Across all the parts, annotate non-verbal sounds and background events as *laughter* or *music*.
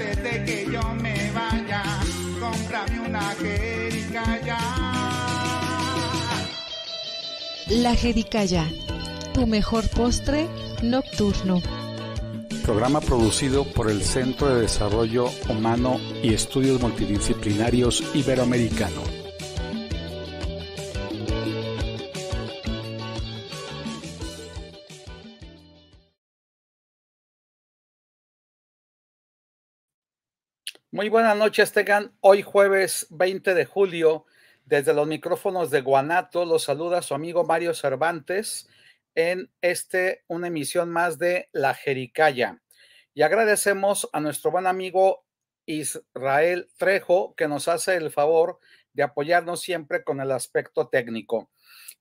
antes de que yo me vaya, cómprame una jericaya. La jericaya, tu mejor postre nocturno. Programa producido por el Centro de Desarrollo Humano y Estudios Multidisciplinarios Iberoamericano. Muy buenas noches, tengan hoy jueves 20 de julio. Desde los micrófonos de Guanato los saluda su amigo Mario Cervantes en este una emisión más de La Jericaya. Y agradecemos a nuestro buen amigo Israel Trejo que nos hace el favor de apoyarnos siempre con el aspecto técnico.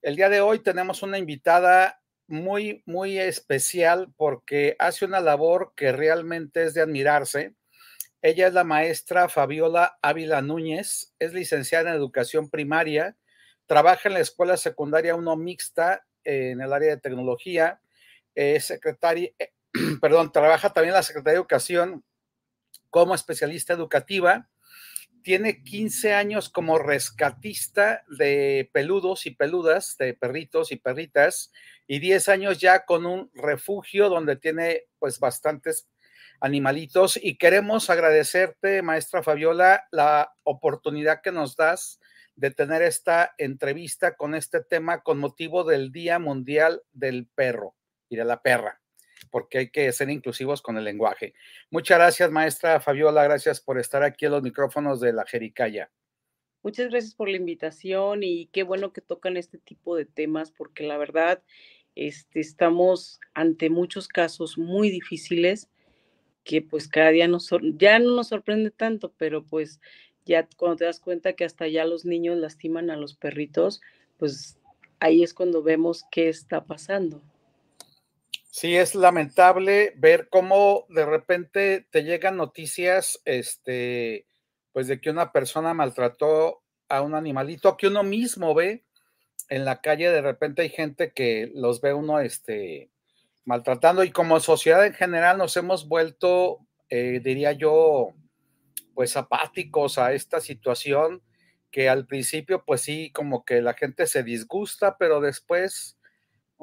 El día de hoy tenemos una invitada muy muy especial porque hace una labor que realmente es de admirarse ella es la maestra Fabiola Ávila Núñez, es licenciada en educación primaria, trabaja en la escuela secundaria 1 mixta eh, en el área de tecnología, Es secretaria, eh, *clears throat* perdón, trabaja también en la Secretaría de Educación como especialista educativa, tiene 15 años como rescatista de peludos y peludas, de perritos y perritas, y 10 años ya con un refugio donde tiene pues bastantes animalitos. Y queremos agradecerte, maestra Fabiola, la oportunidad que nos das de tener esta entrevista con este tema con motivo del Día Mundial del Perro y de la Perra, porque hay que ser inclusivos con el lenguaje. Muchas gracias, maestra Fabiola, gracias por estar aquí en los micrófonos de la Jericaya. Muchas gracias por la invitación y qué bueno que tocan este tipo de temas, porque la verdad este, estamos ante muchos casos muy difíciles que pues cada día nos, ya no nos sorprende tanto, pero pues ya cuando te das cuenta que hasta ya los niños lastiman a los perritos, pues ahí es cuando vemos qué está pasando. Sí, es lamentable ver cómo de repente te llegan noticias, este, pues de que una persona maltrató a un animalito que uno mismo ve en la calle, de repente hay gente que los ve uno, este, maltratando y como sociedad en general nos hemos vuelto, eh, diría yo, pues apáticos a esta situación que al principio pues sí, como que la gente se disgusta, pero después,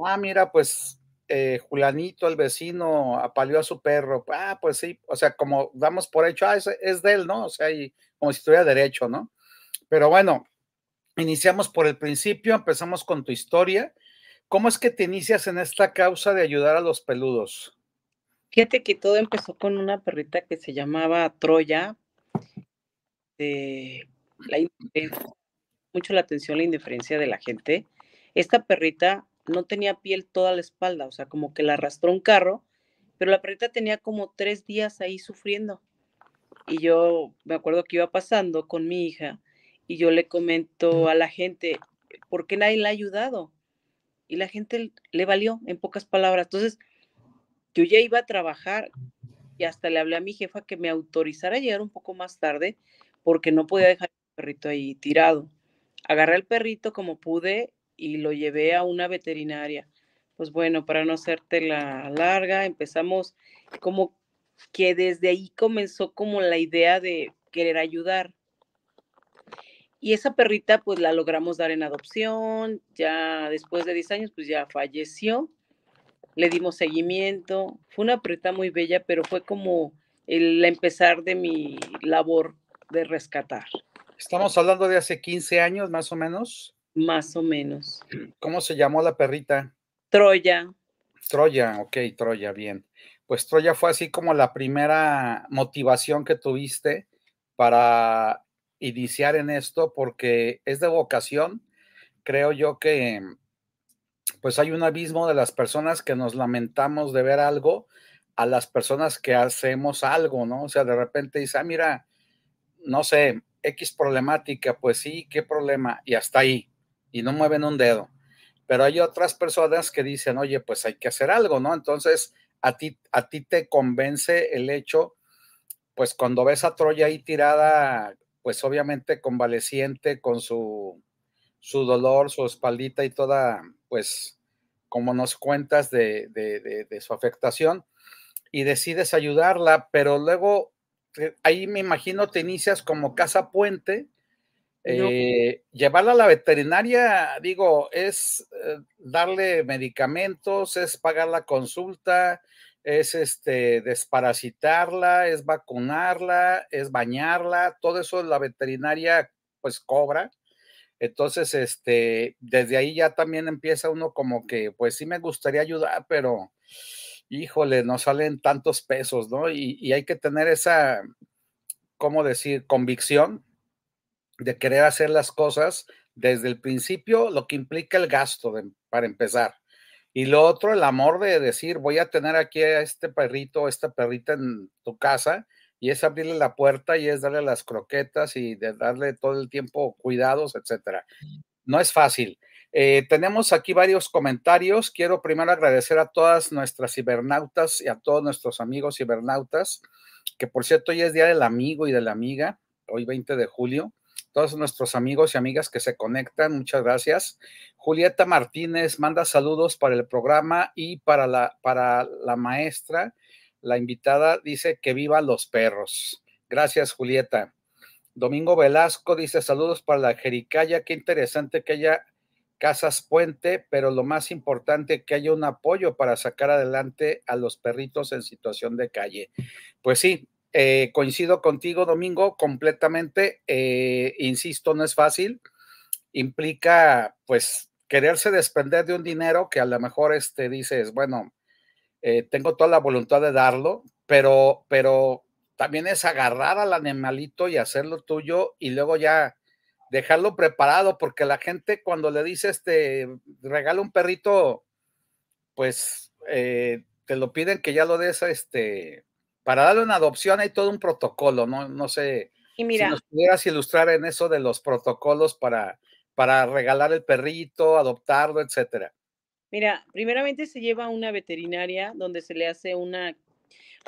ah, mira, pues eh, Julianito, el vecino, apaleó a su perro, ah, pues sí, o sea, como damos por hecho, ah, es, es de él, ¿no? O sea, y como si tuviera derecho, ¿no? Pero bueno, iniciamos por el principio, empezamos con tu historia ¿Cómo es que te inicias en esta causa de ayudar a los peludos? Fíjate que todo empezó con una perrita que se llamaba Troya. Eh, la, mucho la atención la indiferencia de la gente. Esta perrita no tenía piel toda la espalda, o sea, como que la arrastró un carro, pero la perrita tenía como tres días ahí sufriendo. Y yo me acuerdo que iba pasando con mi hija y yo le comento a la gente, ¿por qué nadie la ha ayudado? y la gente le valió, en pocas palabras. Entonces, yo ya iba a trabajar y hasta le hablé a mi jefa que me autorizara llegar un poco más tarde porque no podía dejar el perrito ahí tirado. Agarré al perrito como pude y lo llevé a una veterinaria. Pues bueno, para no hacerte la larga, empezamos como que desde ahí comenzó como la idea de querer ayudar. Y esa perrita pues la logramos dar en adopción, ya después de 10 años pues ya falleció, le dimos seguimiento, fue una perrita muy bella, pero fue como el empezar de mi labor de rescatar. Estamos hablando de hace 15 años más o menos. Más o menos. ¿Cómo se llamó la perrita? Troya. Troya, ok, Troya, bien. Pues Troya fue así como la primera motivación que tuviste para iniciar en esto porque es de vocación. Creo yo que pues hay un abismo de las personas que nos lamentamos de ver algo a las personas que hacemos algo, ¿no? O sea, de repente dice, ah, mira, no sé, X problemática, pues sí, ¿qué problema? Y hasta ahí, y no mueven un dedo. Pero hay otras personas que dicen, oye, pues hay que hacer algo, ¿no? Entonces, a ti, a ti te convence el hecho, pues cuando ves a Troya ahí tirada pues obviamente convaleciente con su, dolor, su espaldita y toda, pues, como nos cuentas de, de, su afectación, y decides ayudarla, pero luego eh, ahí me imagino te inicias como casa puente. Eh, llevarla a la veterinaria, digo, es eh, darle medicamentos, es pagar la consulta, es este, desparasitarla, es vacunarla, es bañarla, todo eso la veterinaria pues cobra. Entonces, este, desde ahí ya también empieza uno como que, pues sí me gustaría ayudar, pero híjole, no salen tantos pesos, ¿no? Y, hay que tener esa, ¿cómo decir?, convicción de querer hacer las cosas desde el principio, lo que implica el gasto para empezar. Y lo otro, el amor de decir, voy a tener aquí a este perrito, esta perrita en tu casa, y es abrirle la puerta y es darle las croquetas y de darle todo el tiempo cuidados, etcétera. No es fácil. Eh, tenemos aquí varios comentarios. Quiero primero agradecer a todas nuestras cibernautas y a todos nuestros amigos cibernautas, que por cierto hoy es Día del Amigo y de la Amiga, hoy 20 de julio. Todos nuestros amigos y amigas que se conectan, muchas gracias. Julieta Martínez manda saludos para el programa y para la, para la maestra. La invitada dice que viva los perros. Gracias, Julieta. Domingo Velasco dice saludos para la Jericaya. Qué interesante que haya casas puente, pero lo más importante que haya un apoyo para sacar adelante a los perritos en situación de calle. Pues sí, eh, coincido contigo, Domingo, completamente. Eh, insisto, no es fácil. Implica, pues, quererse desprender de un dinero que a lo mejor este, dices, bueno, eh, tengo toda la voluntad de darlo, pero, pero también es agarrar al animalito y hacerlo tuyo y luego ya dejarlo preparado, porque la gente cuando le dice, este, regala un perrito, pues eh, te lo piden que ya lo des, este, para darle una adopción hay todo un protocolo, no, no sé. Y mira, si nos pudieras ilustrar en eso de los protocolos para para regalar el perrito, adoptarlo, etcétera? Mira, primeramente se lleva a una veterinaria donde se le hace una,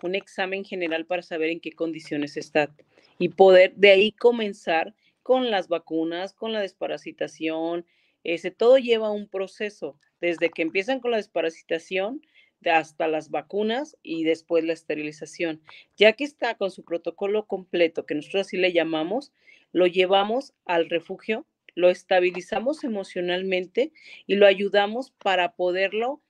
un examen general para saber en qué condiciones está y poder de ahí comenzar con las vacunas, con la desparasitación, ese, todo lleva un proceso, desde que empiezan con la desparasitación hasta las vacunas y después la esterilización. Ya que está con su protocolo completo, que nosotros así le llamamos, lo llevamos al refugio lo estabilizamos emocionalmente y lo ayudamos para poderlo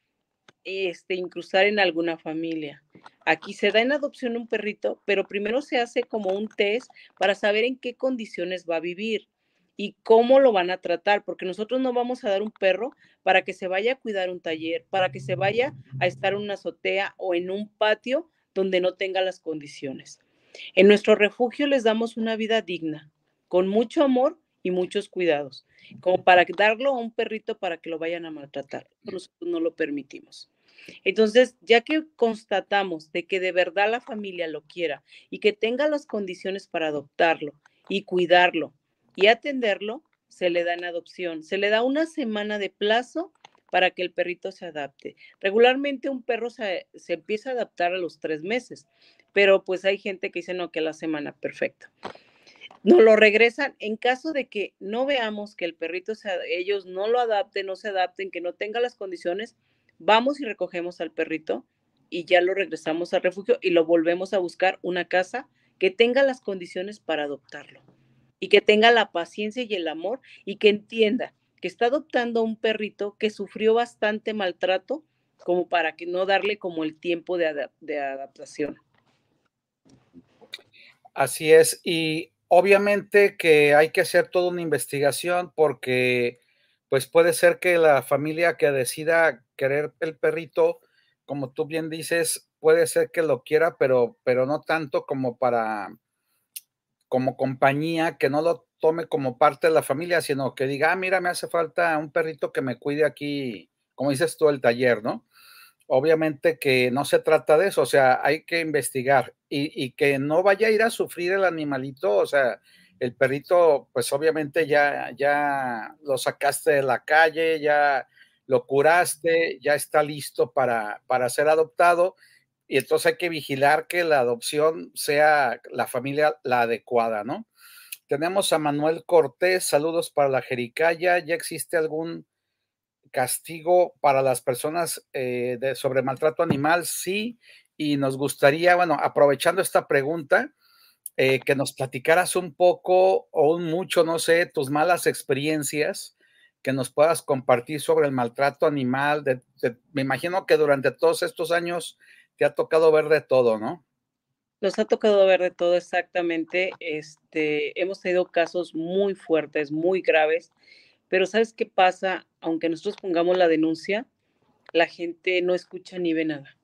este, incrustar en alguna familia. Aquí se da en adopción un perrito, pero primero se hace como un test para saber en qué condiciones va a vivir y cómo lo van a tratar, porque nosotros no vamos a dar un perro para que se vaya a cuidar un taller, para que se vaya a estar en una azotea o en un patio donde no tenga las condiciones. En nuestro refugio les damos una vida digna, con mucho amor y muchos cuidados, como para darlo a un perrito para que lo vayan a maltratar. Nosotros no lo permitimos. Entonces, ya que constatamos de que de verdad la familia lo quiera y que tenga las condiciones para adoptarlo y cuidarlo y atenderlo, se le da en adopción. Se le da una semana de plazo para que el perrito se adapte. Regularmente un perro se, empieza a adaptar a los tres meses, pero pues hay gente que dice, no, que la semana, perfecto nos lo regresan en caso de que no veamos que el perrito, sea, ellos no lo adapten, no se adapten, que no tenga las condiciones, vamos y recogemos al perrito y ya lo regresamos al refugio y lo volvemos a buscar una casa que tenga las condiciones para adoptarlo y que tenga la paciencia y el amor y que entienda que está adoptando a un perrito que sufrió bastante maltrato como para que no darle como el tiempo de, de adaptación. Así es, y Obviamente que hay que hacer toda una investigación porque pues puede ser que la familia que decida querer el perrito, como tú bien dices, puede ser que lo quiera, pero, pero no tanto como para, como compañía, que no lo tome como parte de la familia, sino que diga, ah, mira, me hace falta un perrito que me cuide aquí, como dices tú, el taller, ¿no? obviamente que no se trata de eso, o sea, hay que investigar y, que no vaya a ir a sufrir el animalito, o sea, el perrito, pues obviamente ya, ya lo sacaste de la calle, ya lo curaste, ya está listo para, para ser adoptado y entonces hay que vigilar que la adopción sea la familia la adecuada, ¿no? Tenemos a Manuel Cortés, saludos para la Jericaya, ya existe algún castigo para las personas eh, de, sobre maltrato animal, sí, y nos gustaría, bueno, aprovechando esta pregunta, eh, que nos platicaras un poco o un mucho, no sé, tus malas experiencias que nos puedas compartir sobre el maltrato animal. me imagino que durante todos estos años te ha tocado ver de todo, ¿no? Nos ha tocado ver de todo exactamente. Este, hemos tenido casos muy fuertes, muy graves pero ¿sabes qué pasa? Aunque nosotros pongamos la denuncia, la gente no escucha ni ve nada.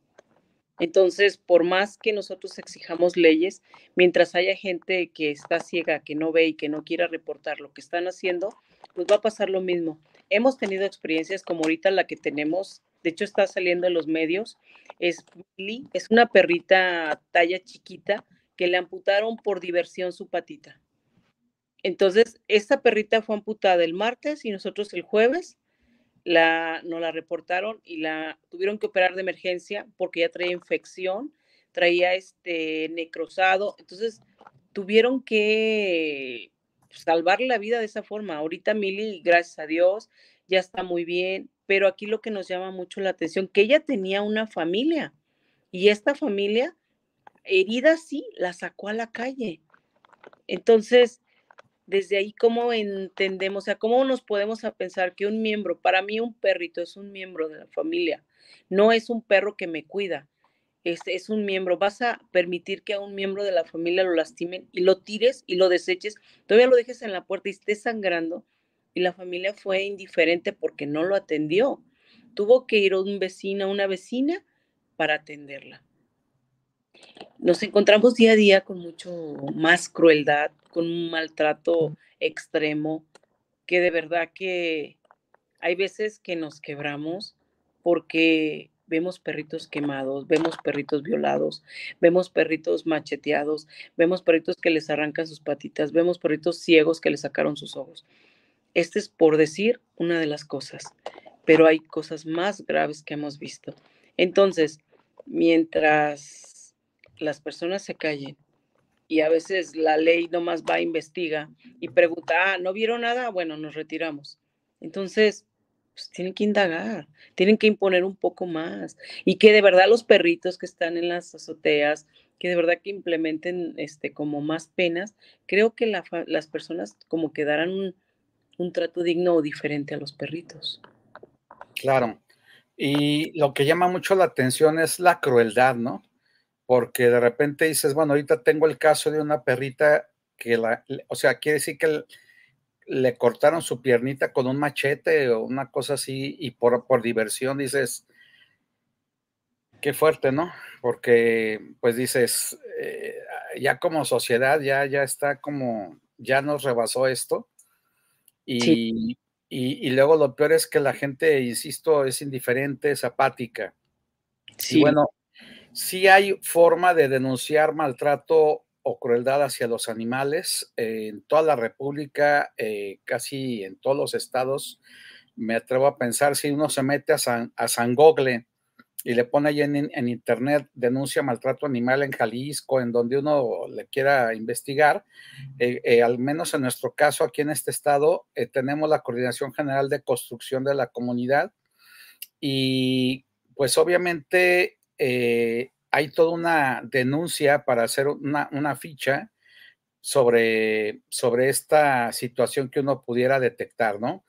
Entonces, por más que nosotros exijamos leyes, mientras haya gente que está ciega, que no ve y que no quiera reportar lo que están haciendo, pues va a pasar lo mismo. Hemos tenido experiencias como ahorita la que tenemos, de hecho está saliendo en los medios, es es una perrita talla chiquita que le amputaron por diversión su patita. Entonces, esta perrita fue amputada el martes y nosotros el jueves la, nos la reportaron y la tuvieron que operar de emergencia porque ya traía infección, traía este necrosado. Entonces, tuvieron que salvarle la vida de esa forma. Ahorita Mili, gracias a Dios, ya está muy bien, pero aquí lo que nos llama mucho la atención, que ella tenía una familia y esta familia herida sí la sacó a la calle. Entonces, desde ahí cómo entendemos, o sea, cómo nos podemos a pensar que un miembro, para mí un perrito es un miembro de la familia, no es un perro que me cuida, es, es un miembro. Vas a permitir que a un miembro de la familia lo lastimen y lo tires y lo deseches, todavía lo dejes en la puerta y estés sangrando y la familia fue indiferente porque no lo atendió. Tuvo que ir un vecino, una vecina para atenderla nos encontramos día a día con mucho más crueldad, con un maltrato extremo, que de verdad que hay veces que nos quebramos porque vemos perritos quemados, vemos perritos violados, vemos perritos macheteados, vemos perritos que les arrancan sus patitas, vemos perritos ciegos que les sacaron sus ojos. Este es por decir una de las cosas, pero hay cosas más graves que hemos visto. Entonces, mientras las personas se callen y a veces la ley nomás va, investiga y pregunta, ah, ¿no vieron nada? Bueno, nos retiramos. Entonces, pues tienen que indagar, tienen que imponer un poco más y que de verdad los perritos que están en las azoteas, que de verdad que implementen este, como más penas, creo que las personas como que darán un, un trato digno o diferente a los perritos. Claro. Y lo que llama mucho la atención es la crueldad, ¿no? porque de repente dices, bueno, ahorita tengo el caso de una perrita que la, o sea, quiere decir que le cortaron su piernita con un machete o una cosa así y por, por diversión dices, qué fuerte, ¿no? Porque pues dices, eh, ya como sociedad ya, ya está como, ya nos rebasó esto y, y, luego lo peor es que la gente, insisto, es indiferente, es apática. Sí. bueno, si hay forma de denunciar maltrato o crueldad hacia los animales eh, en toda la República, eh, casi en todos los estados. Me atrevo a pensar si uno se mete a San, Gogle y le pone ahí en, internet denuncia maltrato animal en Jalisco, en donde uno le quiera investigar. Eh, al menos en nuestro caso, aquí en este estado, tenemos la Coordinación General de Construcción de la Comunidad y pues obviamente eh, hay toda una denuncia para hacer una, ficha sobre, sobre, esta situación que uno pudiera detectar, ¿no?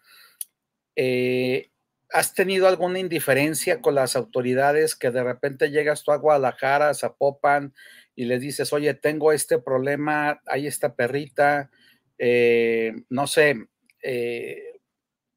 Eh, ¿Has tenido alguna indiferencia con las autoridades que de repente llegas tú a Guadalajara, a Zapopan y les dices, oye, tengo este problema, hay esta perrita, eh, no sé,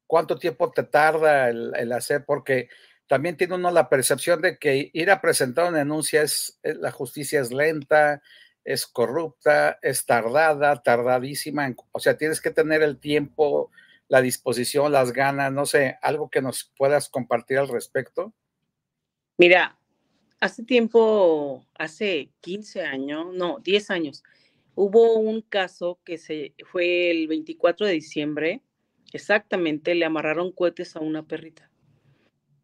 cuánto tiempo te tarda el, hacer? Porque también tiene uno la percepción de que ir a presentar una denuncia es, eh, la justicia es lenta, es corrupta, es tardada, tardadísima. o sea, tienes que tener el tiempo, la disposición, las ganas, no sé, algo que nos puedas compartir al respecto. Mira, hace tiempo, hace 15 años, no, 10 años, hubo un caso que se fue el 24 de diciembre, exactamente, le amarraron cohetes a una perrita.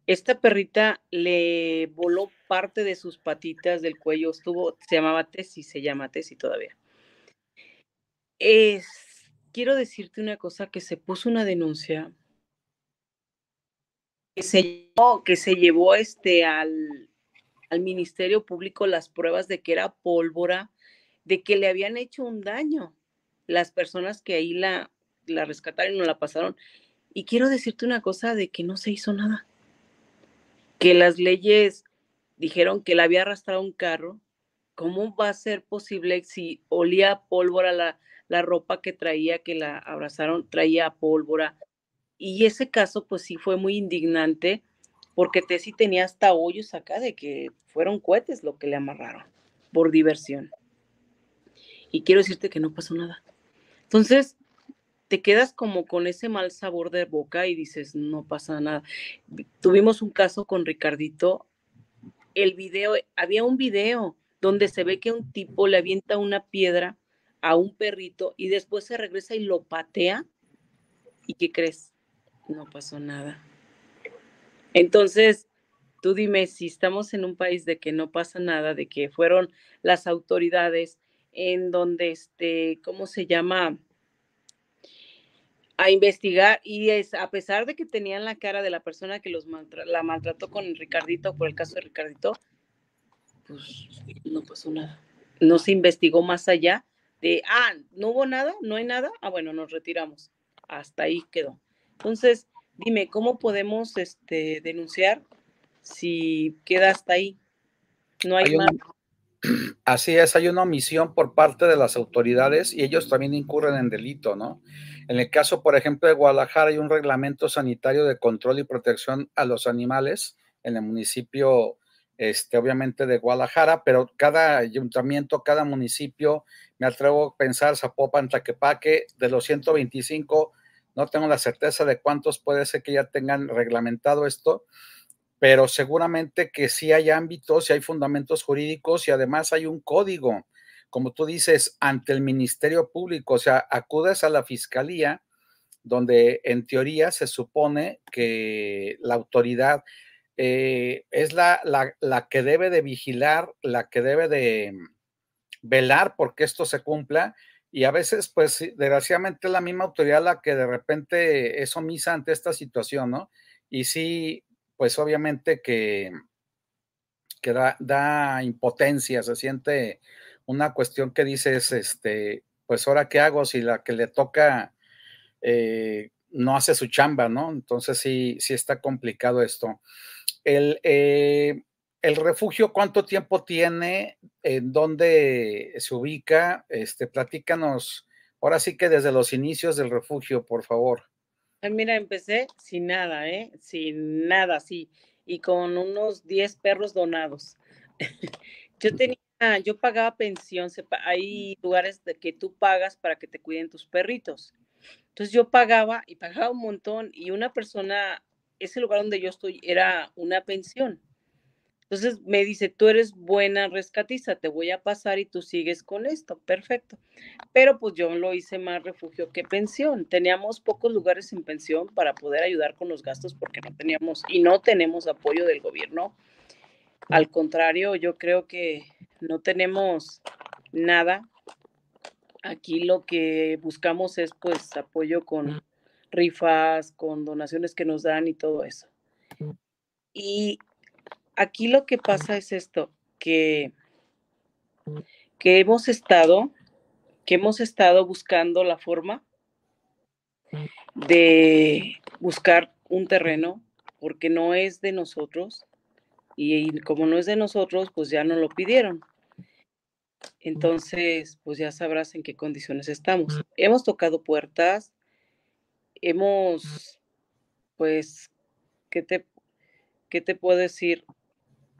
Esta perrita le voló parte de sus patitas del cuello, estuvo, se llamaba Tesi, se llama Tesi todavía. Es, quiero decirte una cosa, que se puso una denuncia que se llevó, que se llevó este al, Ministerio Público las pruebas de que era pólvora, de que le habían hecho un daño las personas que ahí la, la rescataron y no la pasaron. Y quiero decirte una cosa de que no se hizo nada que las leyes dijeron que la había arrastrado un carro, ¿cómo va a ser posible si olía pólvora la, ropa que traía, que la abrazaron, traía pólvora? Y ese caso, pues sí fue muy indignante, porque Tessy tenía hasta hoyos acá de que fueron cohetes lo que le amarraron, por diversión. Y quiero decirte que no pasó nada. Entonces, te quedas como con ese mal sabor de boca y dices, no pasa nada. Tuvimos un caso con Ricardito, el video, había un video donde se ve que un tipo le avienta una piedra a un perrito y después se regresa y lo patea. ¿Y qué crees? No pasó nada. Entonces, tú dime si estamos en un país de que no pasa nada, de que fueron las autoridades en donde este, ¿cómo se llama? a investigar y es a pesar de que tenían la cara de la persona que los la maltrató con Ricardito por el caso de Ricardito, pues no pasó nada. No se investigó más allá de, ah, no hubo nada, no hay nada, ah, bueno, nos retiramos. Hasta ahí quedó. Entonces, dime, ¿cómo podemos este, denunciar si queda hasta ahí? No hay, *clears throat* así es, hay una omisión por parte de las autoridades y ellos también incurren en delito, ¿no? En el caso, por ejemplo, de Guadalajara hay un reglamento sanitario de control y protección a los animales en el municipio, este, obviamente, de Guadalajara, pero cada ayuntamiento, cada municipio, me atrevo a pensar, Zapopan, Taquepaque, de los 125, no tengo la certeza de cuántos puede ser que ya tengan reglamentado esto, pero seguramente que sí hay ámbitos, y hay fundamentos jurídicos y además hay un código como tú dices, ante el Ministerio Público, o sea, acudes a la Fiscalía, donde en teoría se supone que la autoridad eh, es la, que debe de vigilar, la que debe de mm, velar porque esto se cumpla. Y a veces, pues, desgraciadamente es la misma autoridad la que de repente es omisa ante esta situación, ¿no? Y sí, pues obviamente que, que da, da impotencia, se siente una cuestión que dices, este, pues ahora qué hago si la que le toca eh, no hace su chamba, ¿no? Entonces sí, sí está complicado esto. El, eh, el refugio, ¿cuánto tiempo tiene? ¿En dónde se ubica? Este, platícanos, ahora sí que desde los inicios del refugio, por favor. Mira, empecé sin nada, ¿eh? Sin nada, sí. Y con unos 10 perros donados. *laughs* Yo tenía Ah, yo pagaba pensión, hay lugares de que tú pagas para que te cuiden tus perritos. Entonces yo pagaba y pagaba un montón y una persona, ese lugar donde yo estoy era una pensión. Entonces me dice, tú eres buena rescatista, te voy a pasar y tú sigues con esto, perfecto. Pero pues yo lo hice más refugio que pensión. Teníamos pocos lugares en pensión para poder ayudar con los gastos porque no teníamos y no tenemos apoyo del gobierno al contrario, yo creo que no tenemos nada. Aquí lo que buscamos es pues apoyo con rifas, con donaciones que nos dan y todo eso. Y aquí lo que pasa es esto, que, que hemos estado, que hemos estado buscando la forma de buscar un terreno, porque no es de nosotros, y como no es de nosotros, pues ya no lo pidieron. Entonces, pues ya sabrás en qué condiciones estamos. Hemos tocado puertas, hemos, pues, ¿qué te, qué te puedo decir?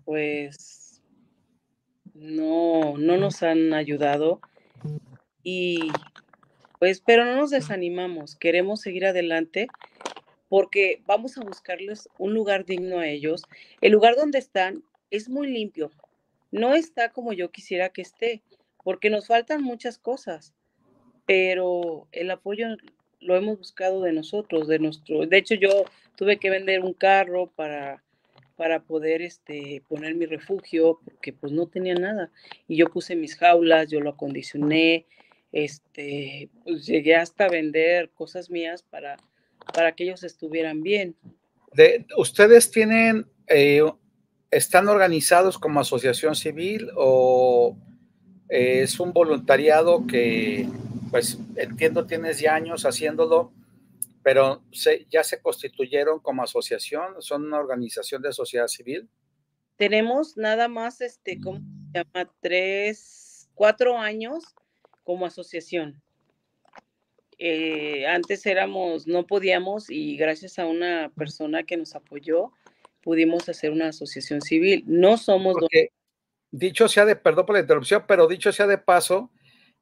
Pues, no, no nos han ayudado y, pues, pero no nos desanimamos, queremos seguir adelante porque vamos a buscarles un lugar digno a ellos. El lugar donde están es muy limpio, no está como yo quisiera que esté, porque nos faltan muchas cosas, pero el apoyo lo hemos buscado de nosotros, de nuestro, de hecho yo tuve que vender un carro para para poder este poner mi refugio, porque pues no tenía nada y yo puse mis jaulas, yo lo acondicioné, este pues, llegué hasta vender cosas mías para para que ellos estuvieran bien. De, ¿Ustedes tienen, eh, están organizados como asociación civil o eh, es un voluntariado que, pues entiendo, tienes ya años haciéndolo, pero ya se constituyeron como asociación, son una organización de sociedad civil? Tenemos nada más, este, ¿cómo se llama? Tres, cuatro años como asociación. Eh, antes éramos, no podíamos y gracias a una persona que nos apoyó pudimos hacer una asociación civil. No somos... dicho sea de, perdón por la interrupción, pero dicho sea de paso,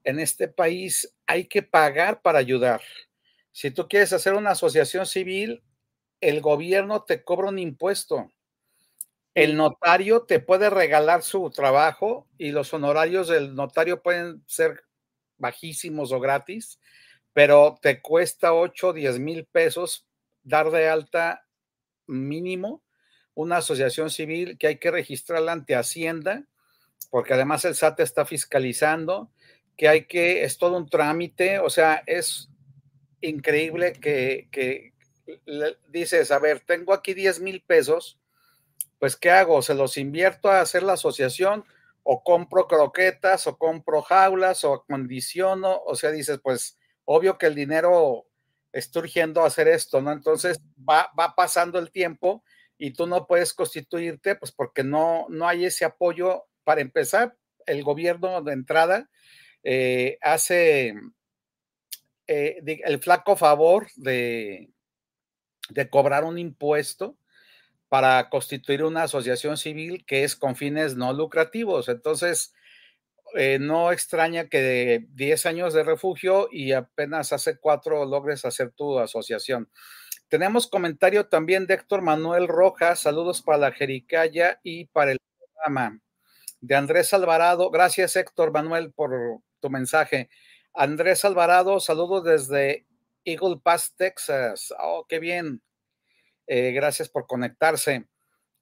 en este país hay que pagar para ayudar. Si tú quieres hacer una asociación civil, el gobierno te cobra un impuesto. El notario te puede regalar su trabajo y los honorarios del notario pueden ser bajísimos o gratis pero te cuesta 8, 10 mil pesos dar de alta mínimo una asociación civil que hay que registrar ante Hacienda, porque además el SAT está fiscalizando, que hay que, es todo un trámite, o sea, es increíble que, que dices, a ver, tengo aquí 10 mil pesos, pues ¿qué hago? ¿Se los invierto a hacer la asociación? ¿O compro croquetas? ¿O compro jaulas? ¿O acondiciono? O sea, dices, pues obvio que el dinero está urgiendo a hacer esto, ¿no? Entonces va, pasando el tiempo y tú no puedes constituirte, pues porque no, no hay ese apoyo. Para empezar, el gobierno de entrada eh, hace eh, el flaco favor de, de cobrar un impuesto para constituir una asociación civil que es con fines no lucrativos. Entonces, eh, no extraña que de 10 años de refugio y apenas hace cuatro logres hacer tu asociación. Tenemos comentario también de Héctor Manuel Rojas. Saludos para la Jericaya y para el programa. De Andrés Alvarado. Gracias, Héctor Manuel, por tu mensaje. Andrés Alvarado, saludos desde Eagle Pass, Texas. Oh, qué bien. Eh, gracias por conectarse.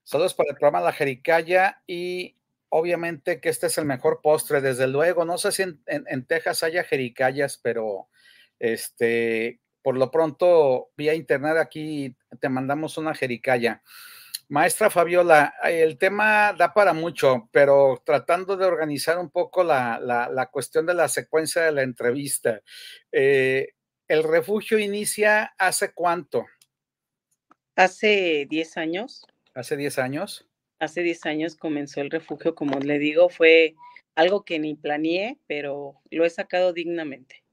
Saludos para el programa La Jericaya y obviamente que este es el mejor postre, desde luego. No sé si en, Texas haya jericayas, pero este, por lo pronto, vía internet aquí te mandamos una jericaya. Maestra Fabiola, el tema da para mucho, pero tratando de organizar un poco la, cuestión de la secuencia de la entrevista, eh, ¿el refugio inicia hace cuánto? Hace 10 años. ¿Hace 10 años? hace 10 años comenzó el refugio, como le digo, fue algo que ni planeé, pero lo he sacado dignamente.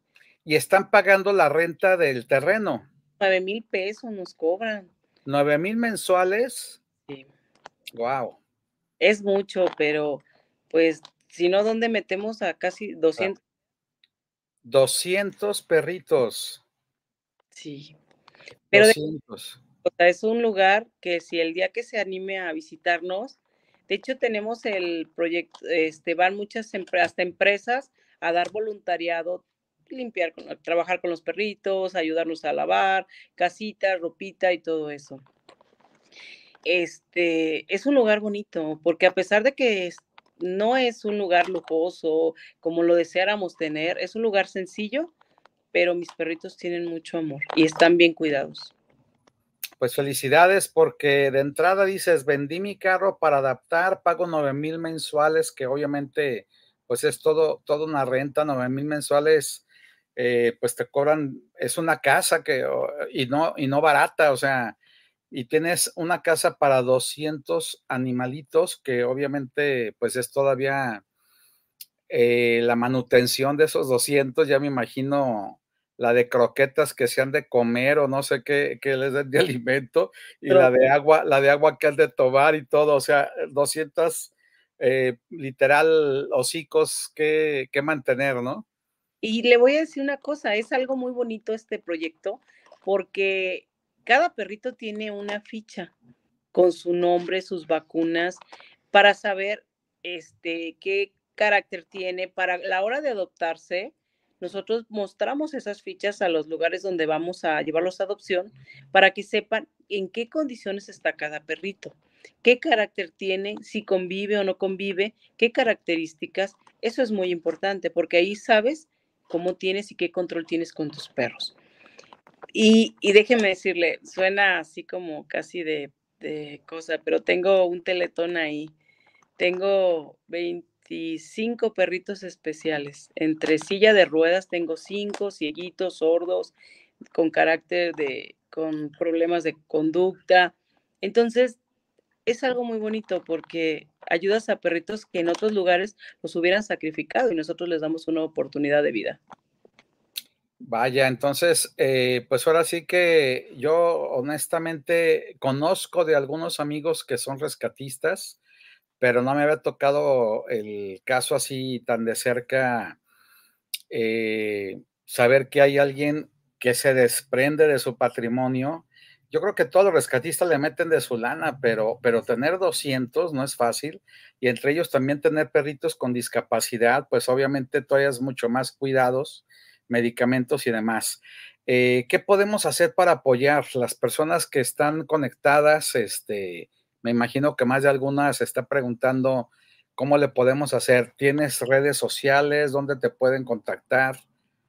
¿Y están pagando la renta del terreno? 9 mil pesos nos cobran. Nueve mil mensuales? Sí. Wow. Es mucho, pero pues si no, ¿dónde metemos a casi 200? 200 perritos. Sí. 200 es un lugar que si el día que se anime a visitarnos, de hecho tenemos el proyecto, este, van muchas empresas, hasta empresas a dar voluntariado, limpiar, trabajar con los perritos, ayudarnos a lavar, casita, ropita y todo eso. Este, es un lugar bonito, porque a pesar de que no es un lugar lujoso como lo deseáramos tener, es un lugar sencillo, pero mis perritos tienen mucho amor y están bien cuidados. Pues felicidades, porque de entrada dices, vendí mi carro para adaptar, pago nueve mil mensuales, que obviamente pues es todo, toda una renta, 9 mil mensuales, eh, pues te cobran, es una casa que, y no, y no barata, o sea, y tienes una casa para 200 animalitos, que obviamente pues es todavía eh, la manutención de esos 200, ya me imagino la de croquetas que se han de comer o no sé qué, que les den de *laughs* alimento, y la de agua, la de agua que han de tomar y todo, o sea, 200 eh, literal hocicos que, que mantener, ¿no? Y le voy a decir una cosa, es algo muy bonito este proyecto, porque cada perrito tiene una ficha con su nombre, sus vacunas, para saber este, qué carácter tiene, para la hora de adoptarse, nosotros mostramos esas fichas a los lugares donde vamos a llevarlos a adopción para que sepan en qué condiciones está cada perrito, qué carácter tiene, si convive o no convive, qué características. Eso es muy importante porque ahí sabes cómo tienes y qué control tienes con tus perros. Y, y déjeme decirle, suena así como casi de, de cosa, pero tengo un teletón ahí. Tengo 20, cinco perritos especiales. Entre silla de ruedas tengo cinco, cieguitos, sordos, con carácter de, con problemas de conducta. Entonces, es algo muy bonito porque ayudas a perritos que en otros lugares los hubieran sacrificado y nosotros les damos una oportunidad de vida. Vaya, entonces, eh, pues ahora sí que yo honestamente conozco de algunos amigos que son rescatistas pero no me había tocado el caso así tan de cerca, eh, saber que hay alguien que se desprende de su patrimonio. Yo creo que todos los rescatistas le meten de su lana, pero, pero tener 200 no es fácil. Y entre ellos también tener perritos con discapacidad, pues obviamente todavía es mucho más cuidados, medicamentos y demás. Eh, ¿Qué podemos hacer para apoyar las personas que están conectadas este, me imagino que más de alguna se está preguntando cómo le podemos hacer. ¿Tienes redes sociales? ¿Dónde te pueden contactar?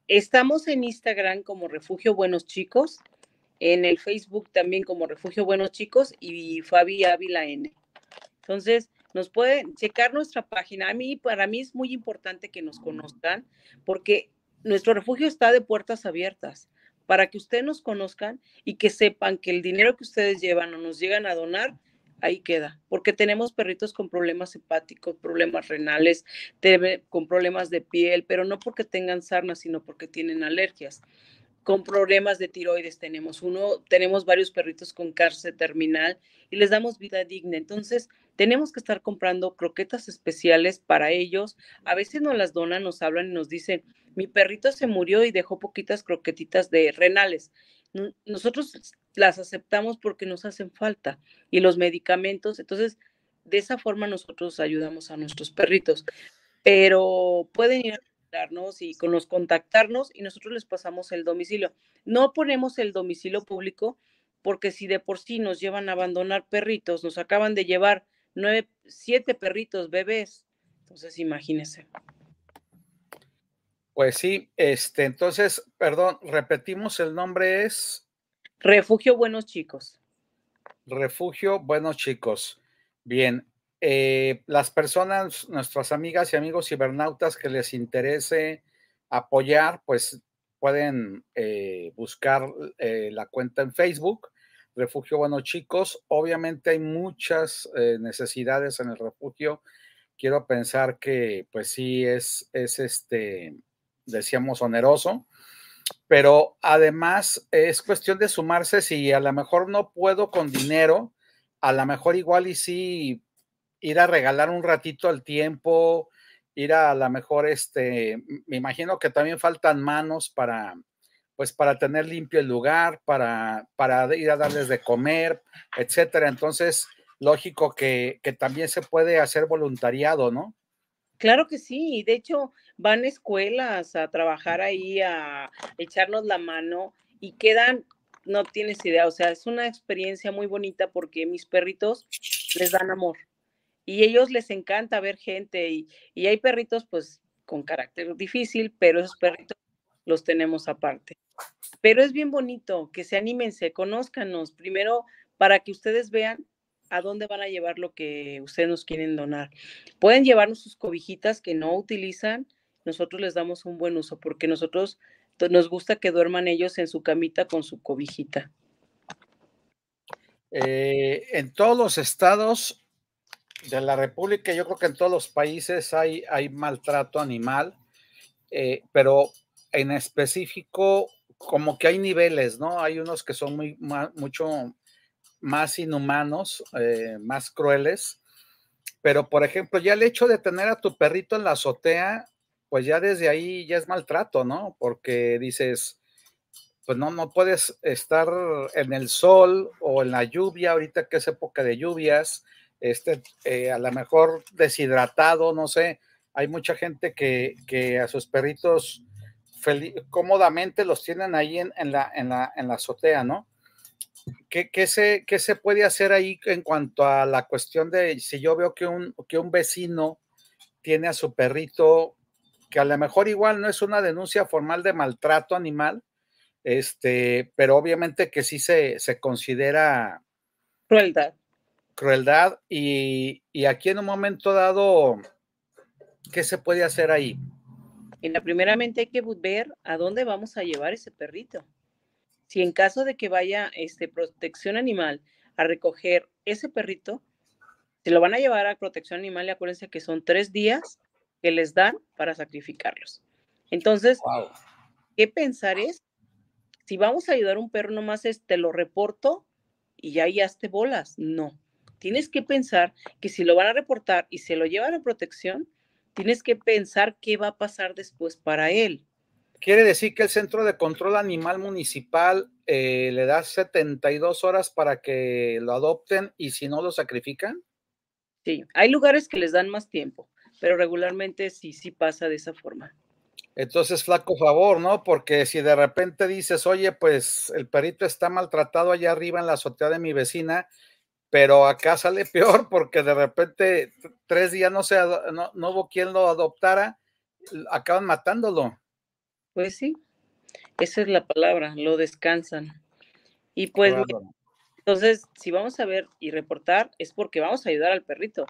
Estamos en Instagram como Refugio Buenos Chicos, en el Facebook también como Refugio Buenos Chicos y Fabi Ávila N. Entonces, nos pueden checar nuestra página. A mí, para mí es muy importante que nos conozcan porque nuestro refugio está de puertas abiertas para que ustedes nos conozcan y que sepan que el dinero que ustedes llevan o nos llegan a donar ahí queda, porque tenemos perritos con problemas hepáticos, problemas renales, con problemas de piel, pero no porque tengan sarna, sino porque tienen alergias. Con problemas de tiroides tenemos uno, tenemos varios perritos con cárcel terminal y les damos vida digna. Entonces, tenemos que estar comprando croquetas especiales para ellos. A veces nos las donan, nos hablan y nos dicen, mi perrito se murió y dejó poquitas croquetitas de renales. Nosotros las aceptamos porque nos hacen falta y los medicamentos, entonces de esa forma nosotros ayudamos a nuestros perritos, pero pueden ir y con los contactarnos y nosotros les pasamos el domicilio. No ponemos el domicilio público porque si de por sí nos llevan a abandonar perritos, nos acaban de llevar nueve, siete perritos bebés, entonces imagínense. Pues sí, este, entonces, perdón, repetimos, el nombre es... Refugio Buenos Chicos. Refugio Buenos Chicos. Bien, eh, las personas, nuestras amigas y amigos cibernautas que les interese apoyar, pues pueden eh, buscar eh, la cuenta en Facebook, Refugio Buenos Chicos. Obviamente hay muchas necesidades en el refugio. Quiero pensar que, pues sí, es, es este, decíamos, oneroso pero además es cuestión de sumarse si a lo mejor no puedo con dinero, a lo mejor igual y sí ir a regalar un ratito al tiempo, ir a, lo mejor este, me imagino que también faltan manos para pues para tener limpio el lugar, para, para ir a darles de comer, etcétera. Entonces, lógico que, que también se puede hacer voluntariado, ¿no? Claro que sí, de hecho van a escuelas a trabajar ahí, a echarnos la mano y quedan, no tienes idea, o sea, es una experiencia muy bonita porque mis perritos les dan amor y ellos les encanta ver gente y, y hay perritos pues con carácter difícil, pero esos perritos los tenemos aparte. Pero es bien bonito que se animen, se conózcanos primero para que ustedes vean a dónde van a llevar lo que ustedes nos quieren donar. Pueden llevarnos sus cobijitas que no utilizan, nosotros les damos un buen uso porque nosotros nos gusta que duerman ellos en su camita con su cobijita. Eh, en todos los estados de la República, yo creo que en todos los países hay, maltrato animal, eh, pero en específico, como que hay niveles, ¿no? Hay unos que son muy, mucho más inhumanos, eh, más crueles, pero por ejemplo, ya el hecho de tener a tu perrito en la azotea pues ya desde ahí ya es maltrato, ¿no? Porque dices, pues no, no puedes estar en el sol o en la lluvia, ahorita que es época de lluvias, este, eh, a lo mejor deshidratado, no sé. Hay mucha gente que, a sus perritos cómodamente los tienen ahí en, la, en, la, azotea, ¿no? ¿Qué, qué, se, ¿Qué, se, puede hacer ahí en cuanto a la cuestión de si yo veo que un, que un vecino tiene a su perrito que a lo mejor igual no es una denuncia formal de maltrato animal, este, pero obviamente que sí se, considera crueldad. Crueldad y, aquí en un momento dado, ¿qué se puede hacer ahí? En la primeramente hay que ver a dónde vamos a llevar ese perrito. Si en caso de que vaya este, protección animal a recoger ese perrito, se lo van a llevar a protección animal y acuérdense que son tres días que les dan para sacrificarlos. Entonces, ¿qué pensar es? Si vamos a ayudar a un perro, nomás es te lo reporto y ya, ya bolas. No. Tienes que pensar que si lo van a reportar y se lo llevan a protección, tienes que pensar qué va a pasar después para él. Quiere decir que el Centro de Control Animal Municipal eh, le da 72 horas para que lo adopten y si no lo sacrifican. Sí, hay lugares que les dan más tiempo pero regularmente sí, sí pasa de esa forma. Entonces, flaco favor, ¿no? Porque si de repente dices, oye, pues el perrito está maltratado allá arriba en la azotea de mi vecina, pero acá sale *laughs* peor porque de repente tres días no, se, no, no hubo quien lo adoptara, acaban matándolo. Pues sí, esa es la palabra, lo descansan. Y pues, entonces, si vamos a ver y reportar, es porque vamos a ayudar al perrito.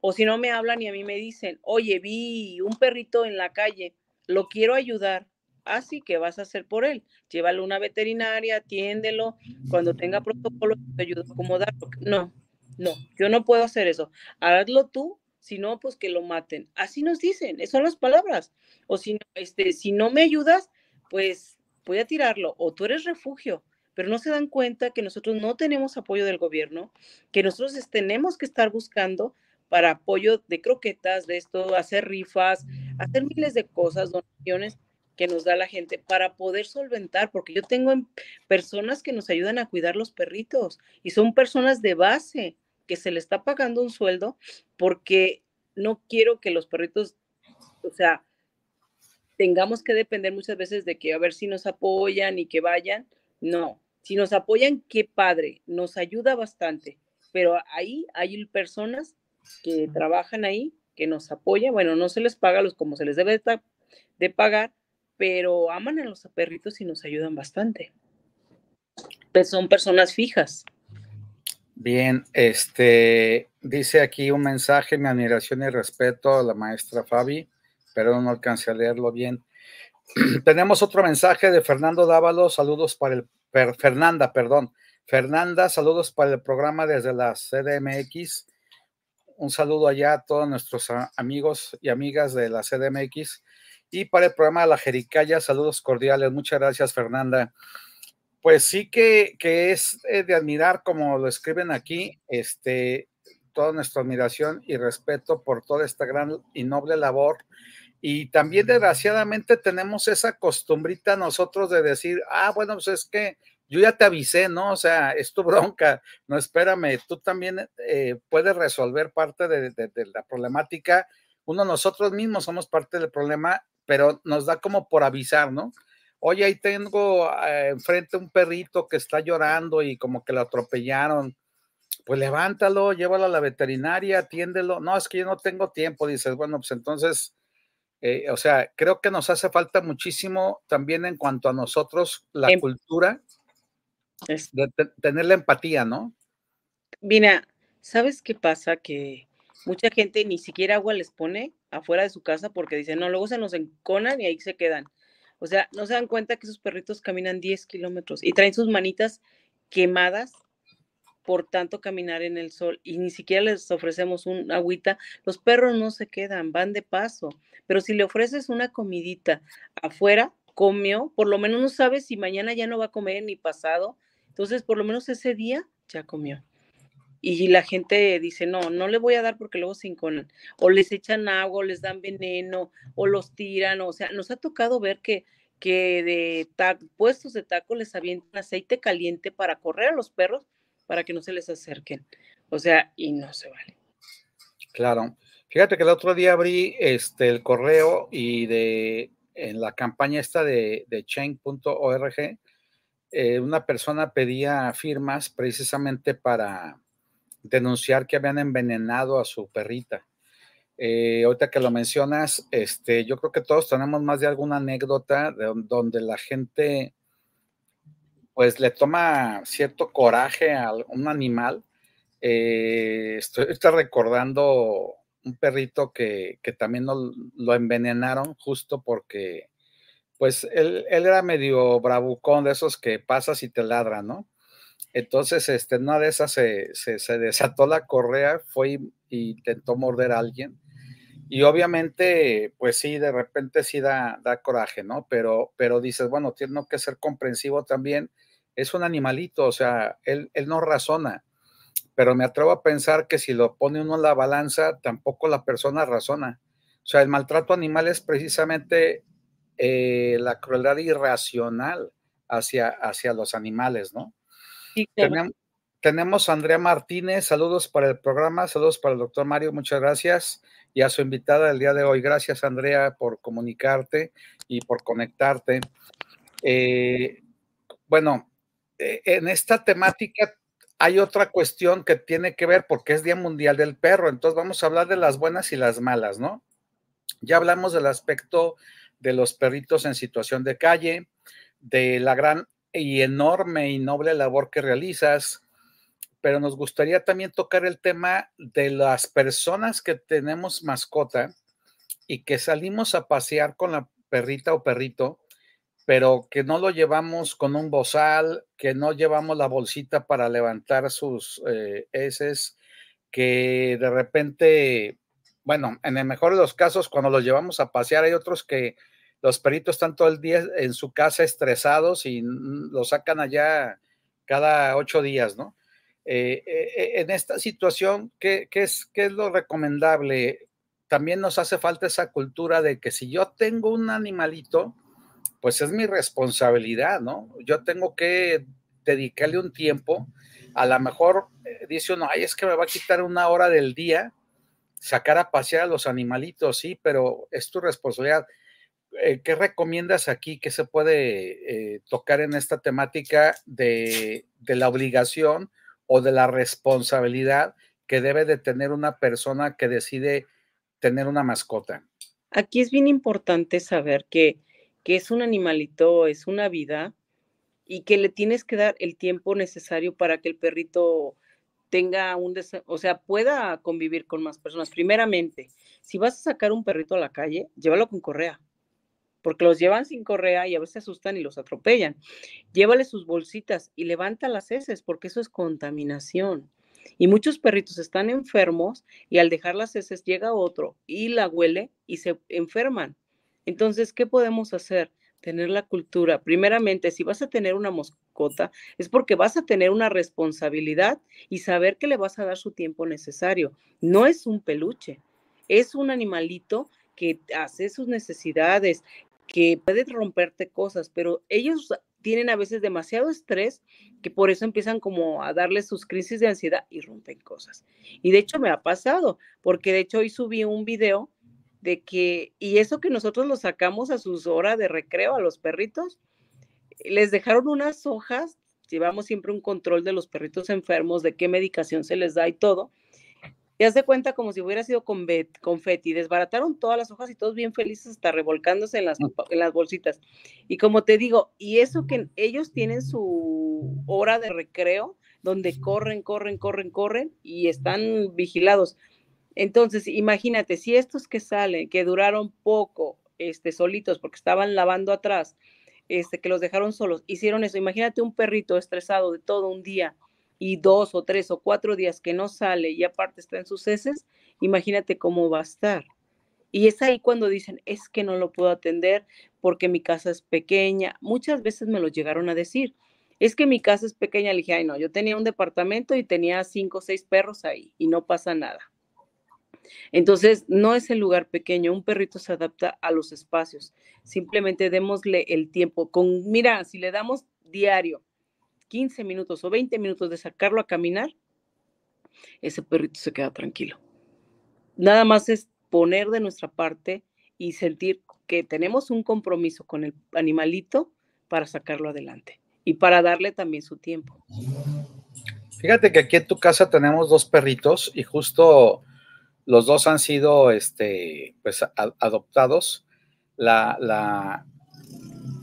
O si no me hablan y a mí me dicen, oye, vi un perrito en la calle, lo quiero ayudar. Así ah, que vas a hacer por él. Llévalo a una veterinaria, atiéndelo. Cuando tenga protocolo, te ayudo a acomodarlo. No, no, yo no puedo hacer eso. Hazlo tú, si no, pues que lo maten. Así nos dicen, esas son las palabras. O si, este, si no me ayudas, pues voy a tirarlo. O tú eres refugio pero no se dan cuenta que nosotros no tenemos apoyo del gobierno, que nosotros tenemos que estar buscando para apoyo de croquetas, de esto, hacer rifas, hacer miles de cosas, donaciones que nos da la gente para poder solventar, porque yo tengo em, personas que nos ayudan a cuidar los perritos y son personas de base que se le está pagando un sueldo porque no quiero que los perritos, o sea, tengamos que depender muchas veces de que a ver si nos apoyan y que vayan. No, si nos apoyan, qué padre, nos ayuda bastante, pero ahí hay personas que trabajan ahí, que nos apoya. Bueno, no se les paga los como se les debe de pagar, pero aman a los perritos y nos ayudan bastante. Pues son personas fijas. Bien, este dice aquí un mensaje, mi admiración y respeto a la maestra Fabi, pero no alcancé a leerlo bien. *clears throat* Tenemos otro mensaje de Fernando Dávalo, saludos para el Fernanda, perdón. Fernanda, saludos para el programa desde la CDMX un saludo allá a todos nuestros amigos y amigas de la CDMX. Y para el programa la Jericaya, saludos cordiales. Muchas gracias, Fernanda. Pues sí que, que es eh, de admirar, como lo escriben aquí, este, toda nuestra admiración y respeto por toda esta gran y noble labor. Y también desgraciadamente tenemos esa costumbrita nosotros de decir, ah, bueno, pues es que yo ya te avisé, ¿no? O sea, es tu bronca, no espérame, tú también eh, puedes resolver parte de, la problemática. Uno, nosotros mismos somos parte del problema, pero nos da como por avisar, ¿no? Oye, ahí tengo eh, enfrente un perrito que está llorando y como que lo atropellaron. Pues levántalo, llévalo a la veterinaria, atiéndelo. No, es que yo no tengo tiempo, dices. Bueno, pues entonces, eh, o sea, creo que nos hace falta muchísimo también en cuanto a nosotros la em cultura tener la empatía, ¿no? Mira, ¿sabes qué pasa? Que mucha gente ni siquiera agua les pone afuera de su casa porque dicen, no, luego se nos enconan y ahí se quedan. O sea, no se dan cuenta que esos perritos caminan 10 kilómetros y traen sus manitas quemadas por tanto caminar en el sol y ni siquiera les ofrecemos un agüita, los perros no se quedan, van de paso. Pero si le ofreces una comidita afuera, comió, por lo menos no sabes si mañana ya no va a comer ni pasado, entonces, por lo menos ese día ya comió. Y la gente dice, no, no le voy a dar porque luego se inconan. O les echan agua, les dan veneno, o los tiran. O sea, nos ha tocado ver que, que de puestos de taco les avientan aceite caliente para correr a los perros para que no se les acerquen. O sea, y no se vale. Claro. Fíjate que el otro día abrí este, el correo y de en la campaña esta de, de chain.org eh, una persona pedía firmas precisamente para denunciar que habían envenenado a su perrita. Eh, ahorita que lo mencionas, este, yo creo que todos tenemos más de alguna anécdota donde la gente pues le toma cierto coraje a un animal. Eh, estoy, recordando un perrito que, también lo envenenaron justo porque pues él, era medio bravucón de esos que pasas y te ladran, ¿no? Entonces, este, una de esas se, desató la correa, fue y, intentó morder a alguien. Y obviamente, pues sí, de repente sí da, da coraje, ¿no? Pero, pero dices, bueno, tiene que ser comprensivo también. Es un animalito, o sea, él, él no razona. Pero me atrevo a pensar que si lo pone uno en la balanza, tampoco la persona razona. O sea, el maltrato animal es precisamente eh, la crueldad irracional hacia, hacia los animales, ¿no? tenemos, a Andrea Martínez, saludos para el programa, saludos para el doctor Mario, muchas gracias, y a su invitada del día de hoy. Gracias, Andrea, por comunicarte y por conectarte. Eh, bueno, e, en esta temática hay otra cuestión que tiene que ver porque es Día Mundial del Perro, entonces vamos a hablar de las buenas y las malas, ¿no? Ya hablamos del aspecto de los perritos en situación de calle, de la gran y enorme y noble labor que realizas, pero nos gustaría también tocar el tema de las personas que tenemos mascota y que salimos a pasear con la perrita o perrito, pero que no lo llevamos con un bozal, que no llevamos la bolsita para levantar sus eh, heces, que de repente, bueno, en el mejor de los casos, cuando los llevamos a pasear, hay otros que los peritos están todo el día en su casa estresados y lo sacan allá cada ocho días, ¿no? Eh, eh, en esta situación, ¿qué, es, es, lo recomendable? También nos hace falta esa cultura de que si yo tengo un animalito, pues es mi responsabilidad, ¿no? Yo tengo que dedicarle un tiempo. A lo mejor eh, dice uno, ay, es que me va a quitar una hora del día sacar a pasear a los animalitos, sí, pero es tu responsabilidad. Eh, ¿qué recomiendas aquí que se puede eh, tocar en esta temática de, la obligación o de la responsabilidad que debe de tener una persona que decide tener una mascota? Aquí es bien importante saber que, es un animalito, es una vida y que le tienes que dar el tiempo necesario para que el perrito tenga un o sea, pueda convivir con más personas. Primeramente, si vas a sacar un perrito a la calle, llévalo con correa porque los llevan sin correa y a veces asustan y los atropellan. Llévale sus bolsitas y levanta las heces, porque eso es contaminación. Y muchos perritos están enfermos y al dejar las heces llega otro y la huele y se enferman. Entonces, ¿qué podemos hacer? Tener la cultura. Primeramente, si vas a tener una moscota es porque vas a tener una responsabilidad y saber que le vas a dar su tiempo necesario. No es un peluche, es un animalito que hace sus necesidades, que puede romperte cosas, pero ellos tienen a veces demasiado estrés que por eso empiezan como a darles sus crisis de ansiedad y rompen cosas. Y de hecho me ha pasado, porque de hecho hoy subí un video de que, y eso que nosotros lo sacamos a sus horas de recreo a los perritos, les dejaron unas hojas, llevamos siempre un control de los perritos enfermos, de qué medicación se les da y todo, y haz de cuenta como si hubiera sido con confeti. Desbarataron todas las hojas y todos bien felices hasta revolcándose en las, mm. en las bolsitas. Y como te digo, y eso que ellos tienen su hora de recreo, donde corren, corren, corren, corren y están vigilados. Entonces, imagínate, si estos que salen, que duraron poco, este, solitos, porque estaban lavando atrás, este, que los dejaron solos, hicieron eso. Imagínate un perrito estresado de todo un día y dos o tres o cuatro días que no sale y aparte está en sus heces, imagínate cómo va a estar. Y es ahí cuando dicen, es que no lo puedo atender porque mi casa es pequeña. Muchas veces me lo llegaron a decir. Es que mi casa es pequeña. Le dije, ay, no, yo tenía un departamento y tenía cinco o seis perros ahí y no pasa nada. Entonces, no es el lugar pequeño, un perrito se adapta a los espacios. Simplemente démosle el tiempo. Con, mira, si le damos diario 15 minutos o 20 minutos de sacarlo a caminar, ese perrito se queda tranquilo. Nada más es poner de nuestra parte y sentir que tenemos un compromiso con el animalito para sacarlo adelante y para darle también su tiempo. Fíjate que aquí en tu casa tenemos dos perritos y justo los dos han sido este, pues, adoptados. la,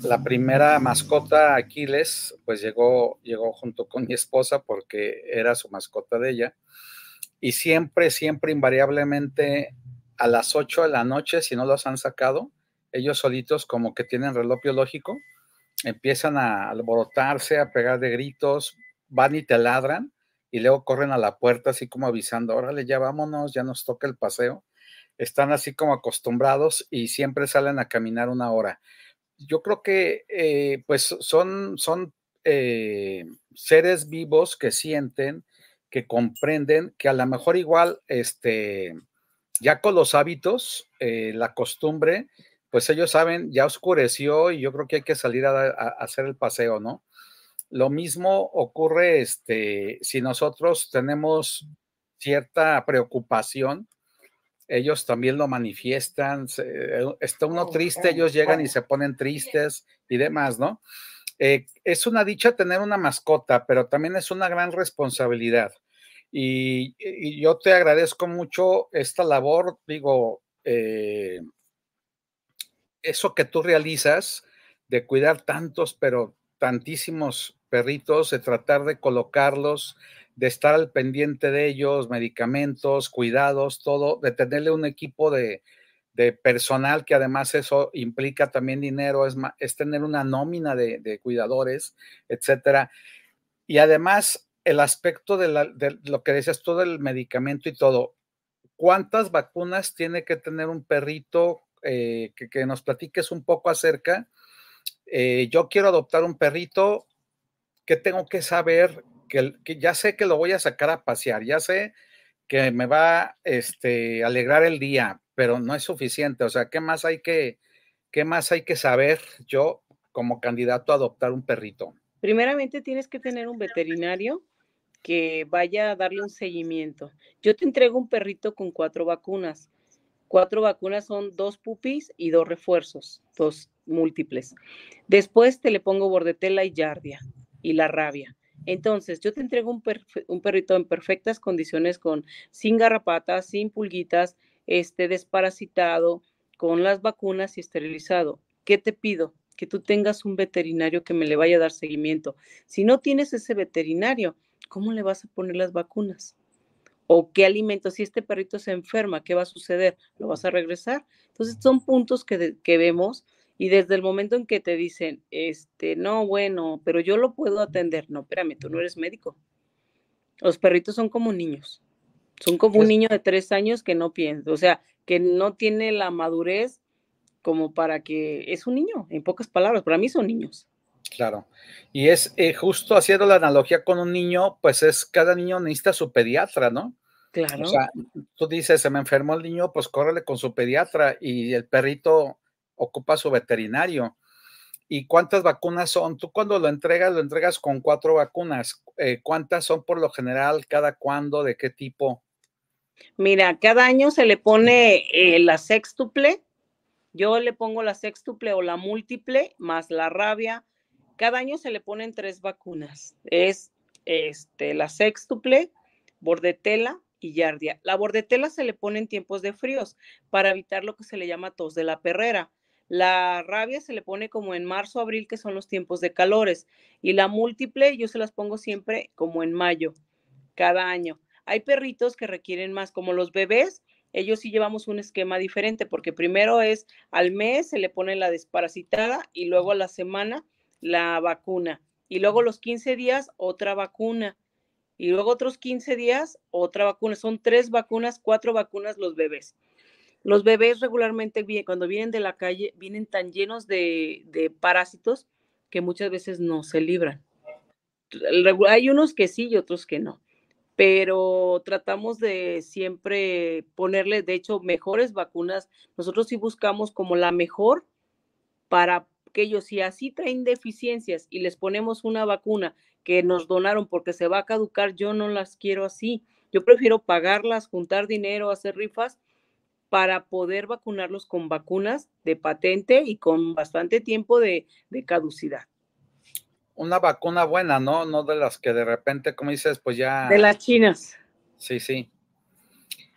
la primera mascota, Aquiles, pues llegó, llegó junto con mi esposa porque era su mascota de ella. Y siempre, siempre, invariablemente, a las 8 de la noche, si no los han sacado, ellos solitos como que tienen reloj biológico, empiezan a alborotarse, a pegar de gritos, van y te ladran y luego corren a la puerta así como avisando, órale, ya vámonos, ya nos toca el paseo. Están así como acostumbrados y siempre salen a caminar una hora yo creo que eh, pues son, son eh, seres vivos que sienten, que comprenden, que a lo mejor igual, este, ya con los hábitos, eh, la costumbre, pues ellos saben, ya oscureció y yo creo que hay que salir a, hacer el paseo, ¿no? Lo mismo ocurre este, si nosotros tenemos cierta preocupación ellos también lo manifiestan, eh, está uno triste, ellos llegan y se ponen tristes y demás, ¿no? Eh, es una dicha tener una mascota, pero también es una gran responsabilidad. Y, yo te agradezco mucho esta labor, digo, eh, eso que tú realizas de cuidar tantos, pero tantísimos perritos, de tratar de colocarlos, de estar al pendiente de ellos, medicamentos, cuidados, todo, de tenerle un equipo de, personal, que además eso implica también dinero, es, es tener una nómina de, cuidadores, etcétera. Y además, el aspecto de, lo que decías todo el medicamento y todo, ¿cuántas vacunas tiene que tener un perrito? Eh, que, nos platiques un poco acerca. Eh, yo quiero adoptar un perrito, ¿qué tengo que saber? que, ya sé que lo voy a sacar a pasear, ya sé que me va este, a alegrar el día, pero no es suficiente. O sea, ¿qué más hay que, qué más hay que saber yo como candidato a adoptar un perrito? Primeramente tienes que tener un veterinario que vaya a darle un seguimiento. Yo te entrego un perrito con cuatro vacunas. Cuatro vacunas son dos pupis y dos refuerzos, dos múltiples. Después te le pongo bordetela y yardia y la rabia. Entonces, yo te entrego un, perrito en perfectas condiciones, con sin garrapatas, sin pulguitas, este, desparasitado, con las vacunas y esterilizado. ¿Qué te pido? Que tú tengas un veterinario que me le vaya a dar seguimiento. Si no tienes ese veterinario, ¿cómo le vas a poner las vacunas? o qué alimento, si este perrito se enferma, ¿qué va a suceder? ¿Lo vas a regresar? Entonces son puntos que, que vemos y desde el momento en que te dicen, este, no, bueno, pero yo lo puedo atender, no, espérame, tú no eres médico. Los perritos son como niños, son como un niño de tres años que no piensa, o sea, que no tiene la madurez como para que es un niño, en pocas palabras, para mí son niños. Claro, y es eh, justo haciendo la analogía con un niño, pues es cada niño necesita su pediatra, ¿no? Claro. O sea, tú dices, se me enfermó el niño, pues córrele con su pediatra y el perrito ocupa su veterinario. ¿Y cuántas vacunas son? Tú cuando lo entregas, lo entregas con cuatro vacunas. Eh, ¿Cuántas son por lo general? ¿Cada cuándo? ¿De qué tipo? Mira, cada año se le pone eh, la sextuple. Yo le pongo la sextuple o la múltiple más la rabia. Cada año se le ponen tres vacunas. Es este, la sextuple, bordetela y yardia. La bordetela se le pone en tiempos de fríos para evitar lo que se le llama tos de la perrera. La rabia se le pone como en marzo, abril, que son los tiempos de calores. Y la múltiple yo se las pongo siempre como en mayo, cada año. Hay perritos que requieren más, como los bebés, ellos sí llevamos un esquema diferente, porque primero es al mes se le pone la desparasitada y luego a la semana la vacuna. Y luego los 15 días otra vacuna. Y luego otros 15 días otra vacuna. Son tres vacunas, cuatro vacunas los bebés. Los bebés regularmente cuando vienen de la calle vienen tan llenos de, parásitos que muchas veces no se libran. Hay unos que sí y otros que no, pero tratamos de siempre ponerles, de hecho, mejores vacunas. Nosotros sí buscamos como la mejor para que si así traen deficiencias y les ponemos una vacuna que nos donaron porque se va a caducar, yo no las quiero así. Yo prefiero pagarlas, juntar dinero, hacer rifas para poder vacunarlos con vacunas de patente y con bastante tiempo de, caducidad. Una vacuna buena, ¿no? No de las que de repente, como dices, pues ya... De las chinas. Sí, sí.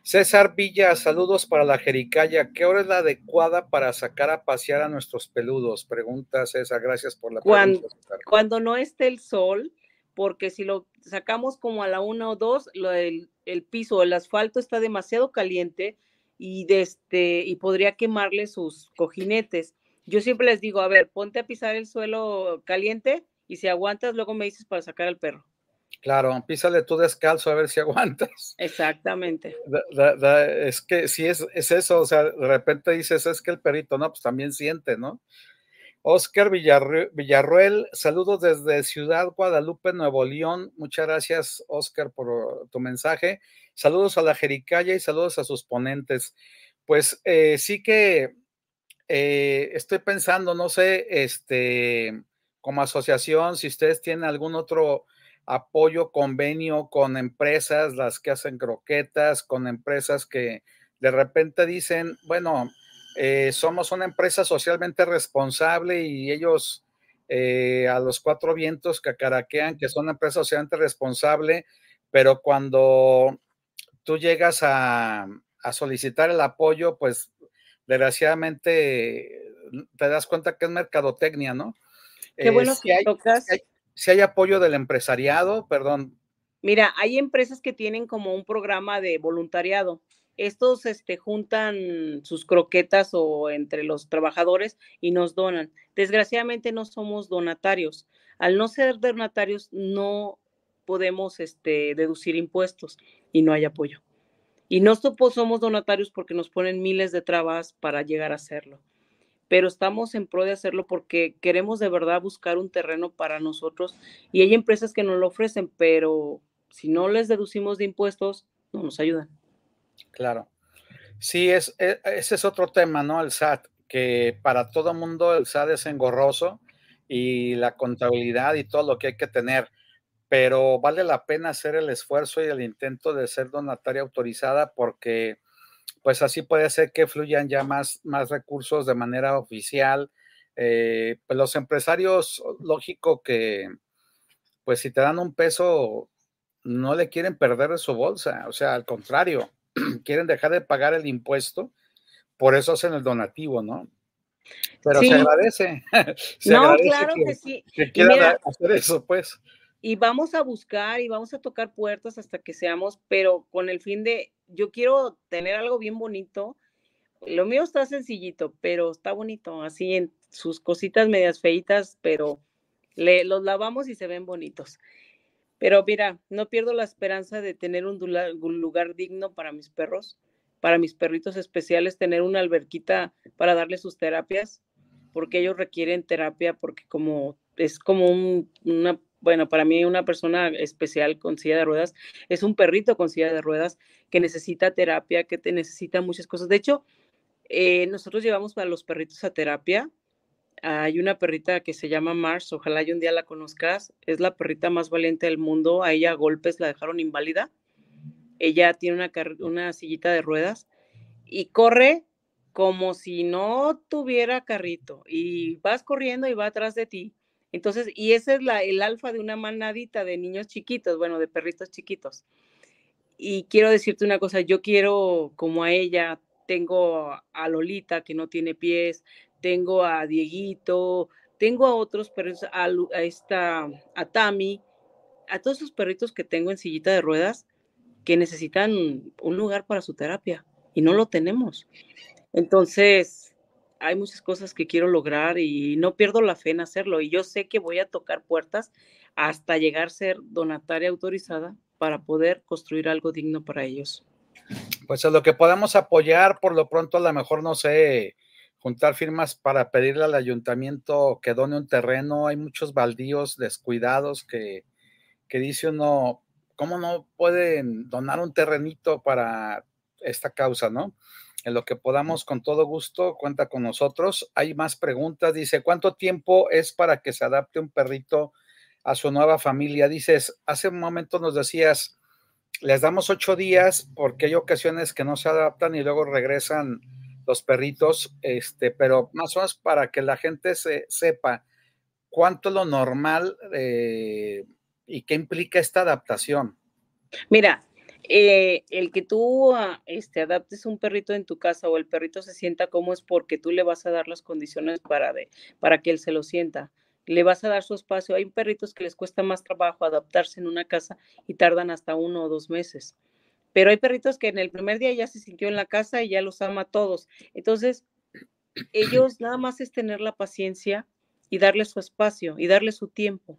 César Villa, saludos para la Jericaya. ¿Qué hora es la adecuada para sacar a pasear a nuestros peludos? Pregunta César, gracias por la pregunta. Cuando no esté el sol, porque si lo sacamos como a la una o dos, el, el, piso, el asfalto está demasiado caliente y, este, y podría quemarle sus cojinetes. Yo siempre les digo, a ver, ponte a pisar el suelo caliente y si aguantas, luego me dices para sacar al perro. Claro, písale tú descalzo a ver si *laughs* aguantas. Exactamente. es que si es, es, eso, o sea, de repente dices, es que el perrito, no, pues también siente, ¿no? Oscar Villarruel, saludos desde Ciudad Guadalupe, Nuevo León. Muchas gracias, Oscar, por tu mensaje. Saludos a la Jericaya y saludos a sus ponentes. Pues eh, sí que eh, estoy pensando, no sé, este, como asociación, si ustedes tienen algún otro apoyo, convenio con empresas, las que hacen croquetas, con empresas que de repente dicen, bueno, eh, somos una empresa socialmente responsable y ellos eh, a los cuatro vientos cacaraquean que son una empresa socialmente responsable, pero cuando tú llegas a, solicitar el apoyo, pues desgraciadamente te das cuenta que es mercadotecnia, ¿no? Qué bueno eh, que tocas. si hay apoyo del empresariado, perdón. Mira, hay empresas que tienen como un programa de voluntariado estos este, juntan sus croquetas o entre los trabajadores y nos donan. Desgraciadamente no somos donatarios. Al no ser donatarios no podemos este, deducir impuestos y no hay apoyo. Y no pues, somos donatarios porque nos ponen miles de trabas para llegar a hacerlo. Pero estamos en pro de hacerlo porque queremos de verdad buscar un terreno para nosotros y hay empresas que nos lo ofrecen, pero si no les deducimos de impuestos, no nos ayudan. Claro. Sí, es, e, ese es otro tema, ¿no? El SAT, que para todo mundo el SAT es engorroso y la contabilidad y todo lo que hay que tener, pero vale la pena hacer el esfuerzo y el intento de ser donataria autorizada porque pues así puede ser que fluyan ya más, más recursos de manera oficial. Eh, pues, los empresarios, lógico que, pues si te dan un peso, no le quieren perder su bolsa, o sea, al contrario, *clears throat* quieren dejar de pagar el impuesto, por eso hacen el donativo, ¿no? Pero se agradece. *laughs* no, claro que, sí. Que quieran hacer eso, pues. Y vamos a buscar y vamos a tocar puertas hasta que seamos, pero con el fin de, yo quiero tener algo bien bonito. Lo mío está sencillito, pero está bonito, así en sus cositas medias feitas, pero le, los lavamos y se ven bonitos. Pero mira, no pierdo la esperanza de tener un lugar digno para mis perros, para mis perritos especiales, tener una alberquita para darles sus terapias, porque ellos requieren terapia, porque como es como una, bueno, para mí una persona especial con silla de ruedas es un perrito con silla de ruedas que necesita terapia, que te necesita muchas cosas. De hecho, eh, nosotros llevamos a los perritos a terapia hay una perrita que se llama Mars, ojalá y un día la conozcas. Es la perrita más valiente del mundo. A ella golpes la dejaron inválida. Ella tiene una, una sillita de ruedas y corre como si no tuviera carrito. Y vas corriendo y va atrás de ti. Entonces, y ese es el alfa de una manadita de niños chiquitos, bueno, de perritos chiquitos. Y quiero decirte una cosa, yo quiero como a ella, tengo a Lolita que no tiene pies, tengo a Dieguito, tengo a otros pero a, esta, a Tami, a todos esos perritos que tengo en sillita de ruedas que necesitan un lugar para su terapia y no lo tenemos. Entonces, hay muchas cosas que quiero lograr y no pierdo la fe en hacerlo. Y yo sé que voy a tocar puertas hasta llegar a ser donataria autorizada para poder construir algo digno para ellos. Pues a lo que podamos apoyar, por lo pronto a lo mejor no sé, juntar firmas para pedirle al ayuntamiento que done un terreno. Hay muchos baldíos descuidados que, que dice uno, ¿cómo no pueden donar un terrenito para esta causa, no? En lo que podamos, con todo gusto, cuenta con nosotros. Hay más preguntas. Dice, ¿cuánto tiempo es para que se adapte un perrito a su nueva familia? Dices, hace un momento nos decías, les damos ocho días porque hay ocasiones que no se adaptan y luego regresan los perritos, este, pero más o menos para que la gente se, sepa cuánto es lo normal eh, y qué implica esta adaptación. Mira, eh, el que tú ah, este, adaptes un perrito en tu casa o el perrito se sienta como es porque tú le vas a dar las condiciones para, para que él se lo sienta le vas a dar su espacio. Hay perritos que les cuesta más trabajo adaptarse en una casa y tardan hasta uno o dos meses. Pero hay perritos que en el primer día ya se sintió en la casa y ya los ama a todos. Entonces, ellos nada más es tener la paciencia y darle su espacio y darle su tiempo.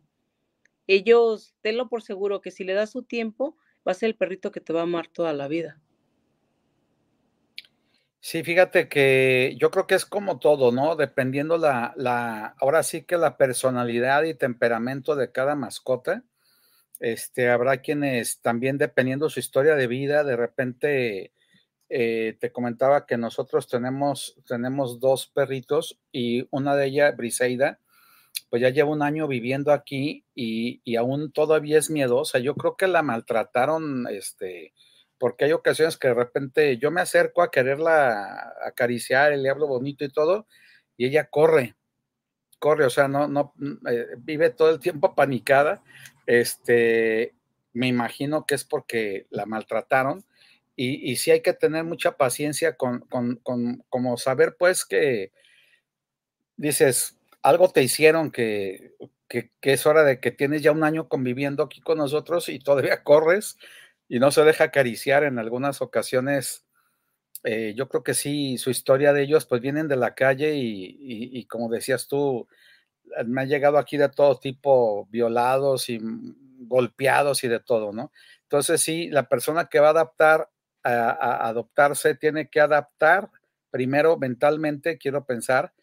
Ellos, tenlo por seguro que si le das su tiempo, va a ser el perrito que te va a amar toda la vida. Sí, fíjate que yo creo que es como todo, ¿no? Dependiendo la, la, ahora sí que la personalidad y temperamento de cada mascota, este, habrá quienes también, dependiendo su historia de vida, de repente eh, te comentaba que nosotros tenemos, tenemos dos perritos y una de ellas, Briseida, pues ya lleva un año viviendo aquí y, aún todavía es miedosa. Yo creo que la maltrataron, este, porque hay ocasiones que de repente yo me acerco a quererla acariciar, el le hablo bonito y todo, y ella corre, corre, o sea, no, no, eh, vive todo el tiempo apanicada este, me imagino que es porque la maltrataron y, si hay que tener mucha paciencia con, con, con, como saber pues que dices, algo te hicieron que, que, es hora de que tienes ya un año conviviendo aquí con nosotros y todavía corres y no se deja acariciar en algunas ocasiones. Eh, yo creo que sí, su historia de ellos, pues vienen de la calle y como decías tú, eh, me han llegado aquí de todo tipo, violados y golpeados y de todo, ¿no? Entonces sí, la persona que va a adaptar, a, adoptarse, tiene que adaptar primero mentalmente, quiero pensar,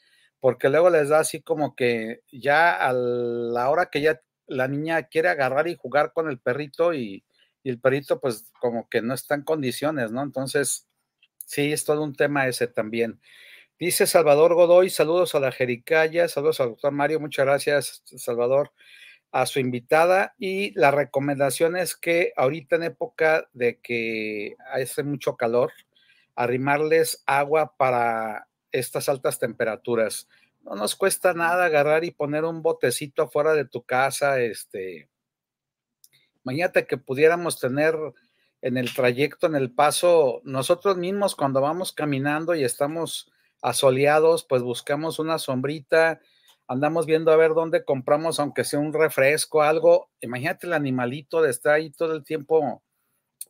porque luego les da así como que ya a la hora que ya la niña quiere agarrar y jugar con el perrito y, y el perrito pues como que no está en condiciones, ¿no? Entonces, sí, es todo un tema ese también. Dice Salvador Godoy, saludos a la Jericaya, saludos al doctor Mario, muchas gracias, Salvador, a su invitada. Y la recomendación es que ahorita en época de que hace mucho calor, arrimarles agua para estas altas temperaturas. No nos cuesta nada agarrar y poner un botecito afuera de tu casa, este. Imagínate que pudiéramos tener en el trayecto, en el paso, nosotros mismos cuando vamos caminando y estamos asoleados, pues buscamos una sombrita, andamos viendo a ver dónde compramos, aunque sea un refresco, algo. Imagínate el animalito de estar ahí todo el tiempo,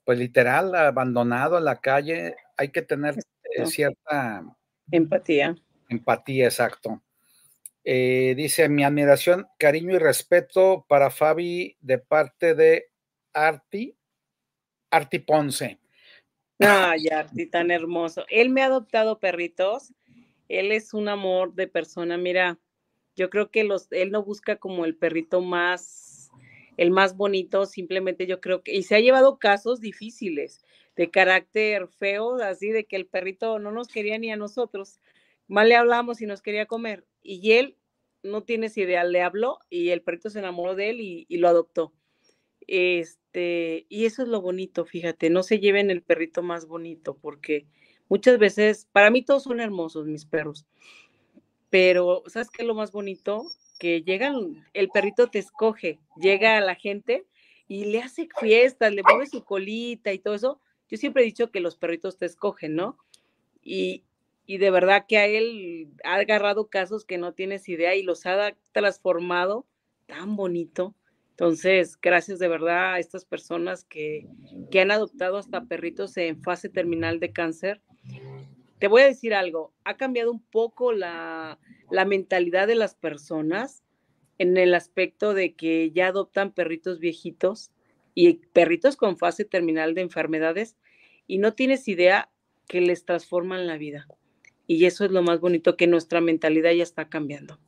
pues literal, abandonado en la calle. Hay que tener eh, cierta... Empatía. Empatía, exacto. Eh, dice, mi admiración, cariño y respeto para Fabi de parte de Arti, Arti Ponce. Ay, Arti, tan hermoso. Él me ha adoptado perritos él es un amor de persona. Mira, yo creo que los, él no busca como el perrito más, el más bonito, simplemente yo creo que, y se ha llevado casos difíciles de carácter feo, así de que el perrito no nos quería ni a nosotros, mal le hablamos y nos quería comer. Y él, no tienes idea, le habló y el perrito se enamoró de él y, y lo adoptó. Este, y eso es lo bonito, fíjate, no se lleven el perrito más bonito porque muchas veces, para mí todos son hermosos mis perros, pero ¿sabes qué es lo más bonito? Que llegan, el perrito te escoge, llega a la gente y le hace fiestas, le mueve su colita y todo eso. Yo siempre he dicho que los perritos te escogen, ¿no? Y, y de verdad que a él ha agarrado casos que no tienes idea y los ha transformado tan bonito. Entonces, gracias de verdad a estas personas que, que han adoptado hasta perritos en fase terminal de cáncer te voy a decir algo, ha cambiado un poco la, mentalidad de las personas en el aspecto de que ya adoptan perritos viejitos y perritos con fase terminal de enfermedades y no tienes idea que les transforman la vida. Y eso es lo más bonito, que nuestra mentalidad ya está cambiando.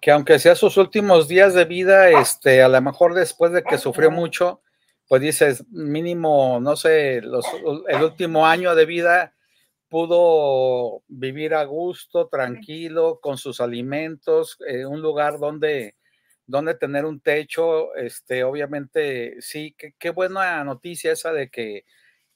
Que aunque sea sus últimos días de vida, este, a lo mejor después de que sufrió mucho, pues dices, mínimo, no sé, el último año de vida pudo vivir a gusto, tranquilo, con sus alimentos, eh, un lugar donde, donde tener un techo. Este, obviamente, sí, qué buena noticia esa de que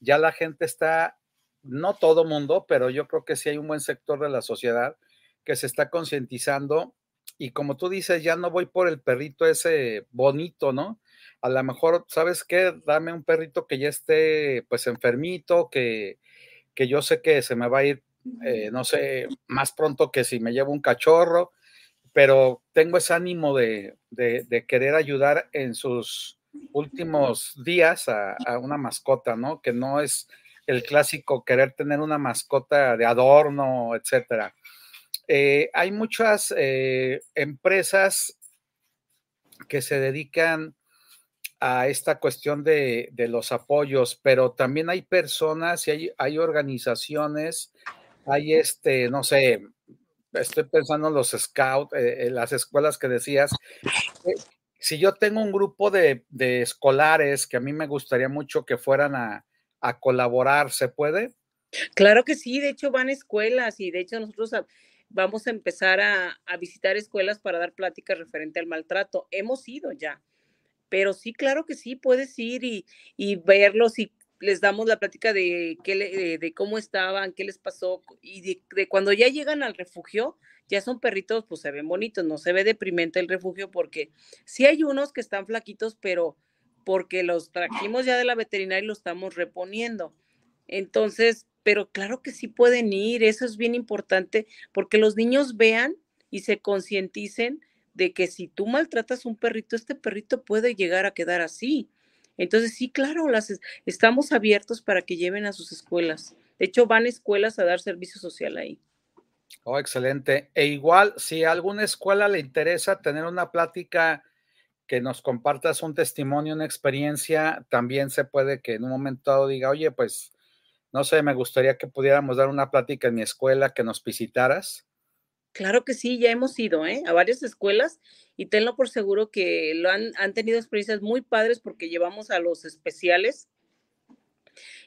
ya la gente está, no todo mundo, pero yo creo que sí hay un buen sector de la sociedad que se está concientizando. Y como tú dices, ya no voy por el perrito ese bonito, ¿no? A lo mejor, ¿sabes qué? Dame un perrito que ya esté pues enfermito, que, que yo sé que se me va a ir, eh, no sé, más pronto que si me llevo un cachorro, pero tengo ese ánimo de, querer ayudar en sus últimos días a, una mascota, ¿no? Que no es el clásico querer tener una mascota de adorno, etcétera. Eh, hay muchas eh, empresas que se dedican a esta cuestión de, los apoyos, pero también hay personas y hay, organizaciones, hay este, no sé, estoy pensando en los scouts, en eh, eh, las escuelas que decías. Eh, si yo tengo un grupo de, de, escolares que a mí me gustaría mucho que fueran a, a colaborar, ¿se puede? Claro que sí, de hecho van a escuelas y de hecho nosotros vamos a empezar a, a visitar escuelas para dar pláticas referente al maltrato. Hemos ido ya pero sí, claro que sí, puedes ir y, verlos y les damos la plática de, qué eh, de cómo estaban, qué les pasó y de, cuando ya llegan al refugio, ya son perritos, pues se ven bonitos, no se ve deprimente el refugio porque sí hay unos que están flaquitos, pero porque los trajimos ya de la veterinaria y los estamos reponiendo. Entonces, pero claro que sí pueden ir, eso es bien importante porque los niños vean y se concienticen de que si tú maltratas a un perrito, este perrito puede llegar a quedar así. Entonces, sí, claro, las, estamos abiertos para que lleven a sus escuelas. De hecho, van a escuelas a dar servicio social ahí. Oh, excelente. E igual, si a alguna escuela le interesa tener una plática que nos compartas un testimonio, una experiencia, también se puede que en un momento dado diga, oye, pues, no sé, me gustaría que pudiéramos dar una plática en mi escuela, que nos visitaras. Claro que sí, ya hemos ido ¿eh? a varias escuelas y tenlo por seguro que lo han, han tenido experiencias muy padres porque llevamos a los especiales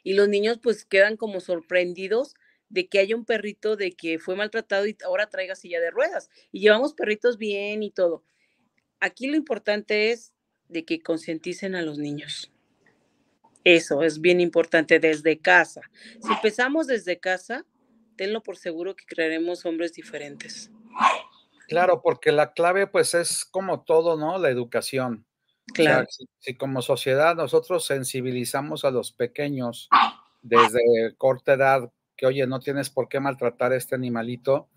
y los niños pues quedan como sorprendidos de que haya un perrito de que fue maltratado y ahora traiga silla de ruedas y llevamos perritos bien y todo. Aquí lo importante es de que concienticen a los niños. Eso es bien importante desde casa. Si empezamos desde casa, tenlo por seguro que crearemos hombres diferentes. Claro, porque la clave pues es como todo, ¿no? La educación. Claro. si, como sociedad nosotros sensibilizamos a los pequeños desde corta edad, que oye, no tienes por qué maltratar a este animalito,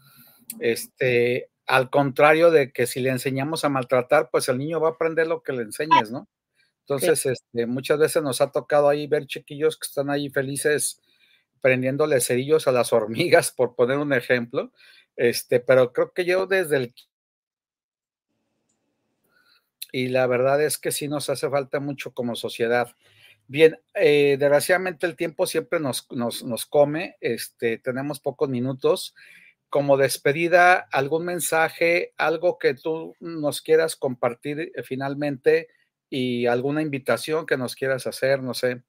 este, al contrario de que si le enseñamos a maltratar, pues el niño va a aprender lo que le enseñes, ¿no? Entonces, este, muchas veces nos ha tocado ahí ver chiquillos que están ahí felices prendiéndole cerillos a las *laughs* hormigas, por poner un ejemplo. Este, pero creo que yo desde el... Y la verdad es que sí nos hace falta mucho como sociedad. Bien, eh, desgraciadamente el tiempo siempre nos, come, este, tenemos pocos minutos. Como despedida, algún mensaje, algo que tú nos quieras compartir eh, finalmente y alguna invitación que nos quieras hacer, no sé.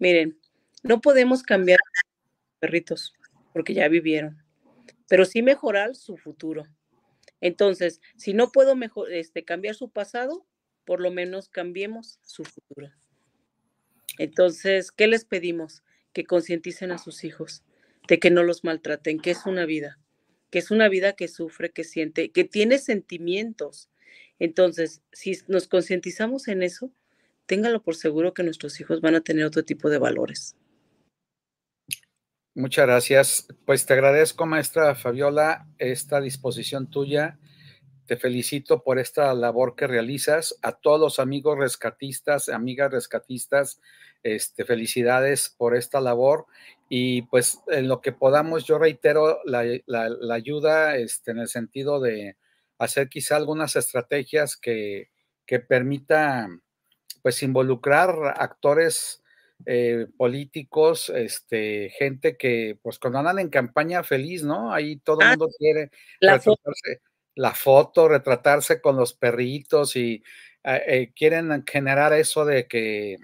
Miren, no podemos cambiar a los perritos porque ya vivieron, pero sí mejorar su futuro. Entonces, si no puedo mejor, este, cambiar su pasado, por lo menos cambiemos su futuro. Entonces, ¿qué les pedimos? Que concienticen a sus hijos de que no los maltraten, que es una vida, que es una vida que sufre, que siente, que tiene sentimientos. Entonces, si nos concientizamos en eso, téngalo por seguro que nuestros hijos van a tener otro tipo de valores. Muchas gracias. Pues te agradezco, maestra Fabiola, esta disposición tuya. Te felicito por esta labor que realizas. A todos los amigos rescatistas, amigas rescatistas, este, felicidades por esta labor. Y pues en lo que podamos, yo reitero la, ayuda este, en el sentido de hacer quizá algunas estrategias que, que permita pues involucrar actores eh, políticos, este, gente que, pues cuando andan en campaña feliz, ¿no? Ahí todo el ah, mundo quiere la foto. la foto, retratarse con los perritos y eh, eh, quieren generar eso de que,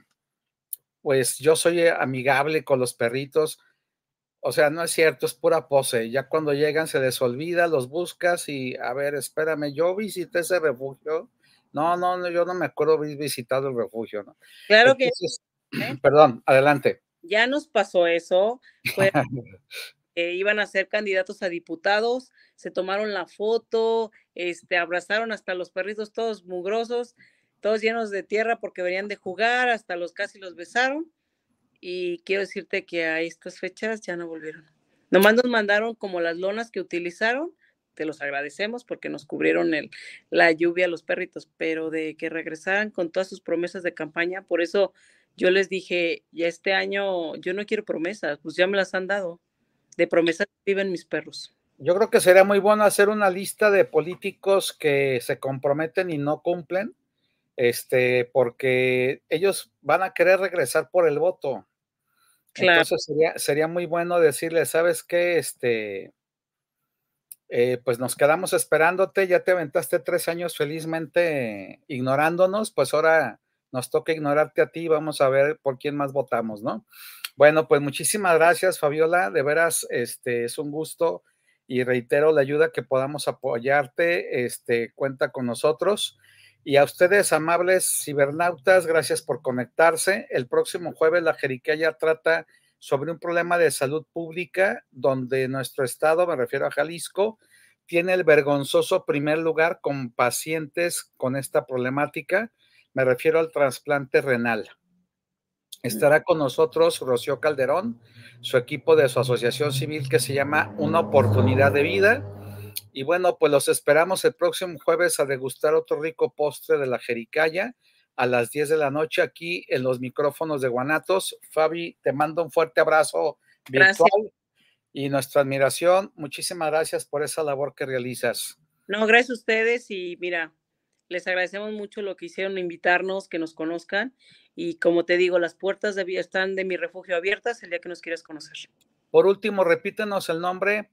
pues yo soy amigable con los perritos. O sea, no es cierto, es pura pose. Ya cuando llegan se les olvida, los buscas y, a ver, espérame, yo visité ese refugio. No, no, no yo no me acuerdo haber visitado el refugio, ¿no? Claro sí. Perdón, adelante. Ya nos pasó eso. *laughs* iban a ser candidatos a diputados, se tomaron la foto, este, abrazaron hasta los perritos todos mugrosos, todos llenos de tierra porque venían de jugar, hasta los casi los besaron. Y quiero decirte que a estas fechas ya no volvieron. Nomás nos mandaron como las lonas que utilizaron, te los agradecemos porque nos cubrieron la lluvia, los perritos, pero de que regresaran con todas sus promesas de campaña, por eso yo les dije, ya este año yo no quiero promesas, pues ya me las han dado. De promesas viven mis perros. Yo creo que sería muy bueno hacer una lista de políticos que se comprometen y no cumplen, este, porque ellos van a querer regresar por el voto. Claro. Entonces sería, muy bueno decirles, ¿sabes qué? Este, eh, pues nos quedamos esperándote, ya te aventaste tres años felizmente ignorándonos, pues ahora nos toca ignorarte a ti, vamos a ver por quién más votamos, ¿no? Bueno, pues muchísimas gracias, Fabiola, de veras, este, es un gusto y reitero la ayuda que podamos apoyarte, este, cuenta con nosotros. Y a ustedes, amables cibernautas, gracias por conectarse. El próximo jueves la Jeriqueya trata sobre un problema de salud pública donde nuestro estado, me refiero a Jalisco, tiene el vergonzoso primer lugar con pacientes con esta problemática. Me refiero al trasplante renal. Estará con nosotros Rocío Calderón, su equipo de su asociación civil que se llama Una Oportunidad de Vida. Y bueno, pues los esperamos el próximo jueves a degustar otro rico postre de la Jericaya a las 10 de la noche aquí en los micrófonos de Guanatos. Fabi, te mando un fuerte abrazo virtual gracias. y nuestra admiración. Muchísimas gracias por esa labor que realizas. No, gracias a ustedes y mira, les agradecemos mucho lo que hicieron, invitarnos, que nos conozcan. Y como te digo, las puertas de, están de mi refugio abiertas el día que nos quieras conocer. Por último, repítenos el nombre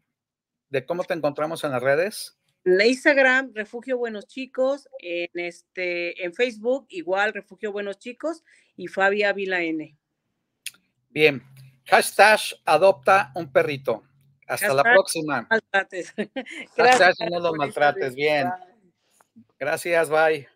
de cómo te encontramos en las redes. En Instagram, Refugio Buenos Chicos, en, este, en Facebook, igual Refugio Buenos Chicos y Fabi Ávila N. Bien, hashtag adopta un perrito. Hasta la próxima. No *laughs* Hashtag no lo maltrates, bien. Gracias, bye.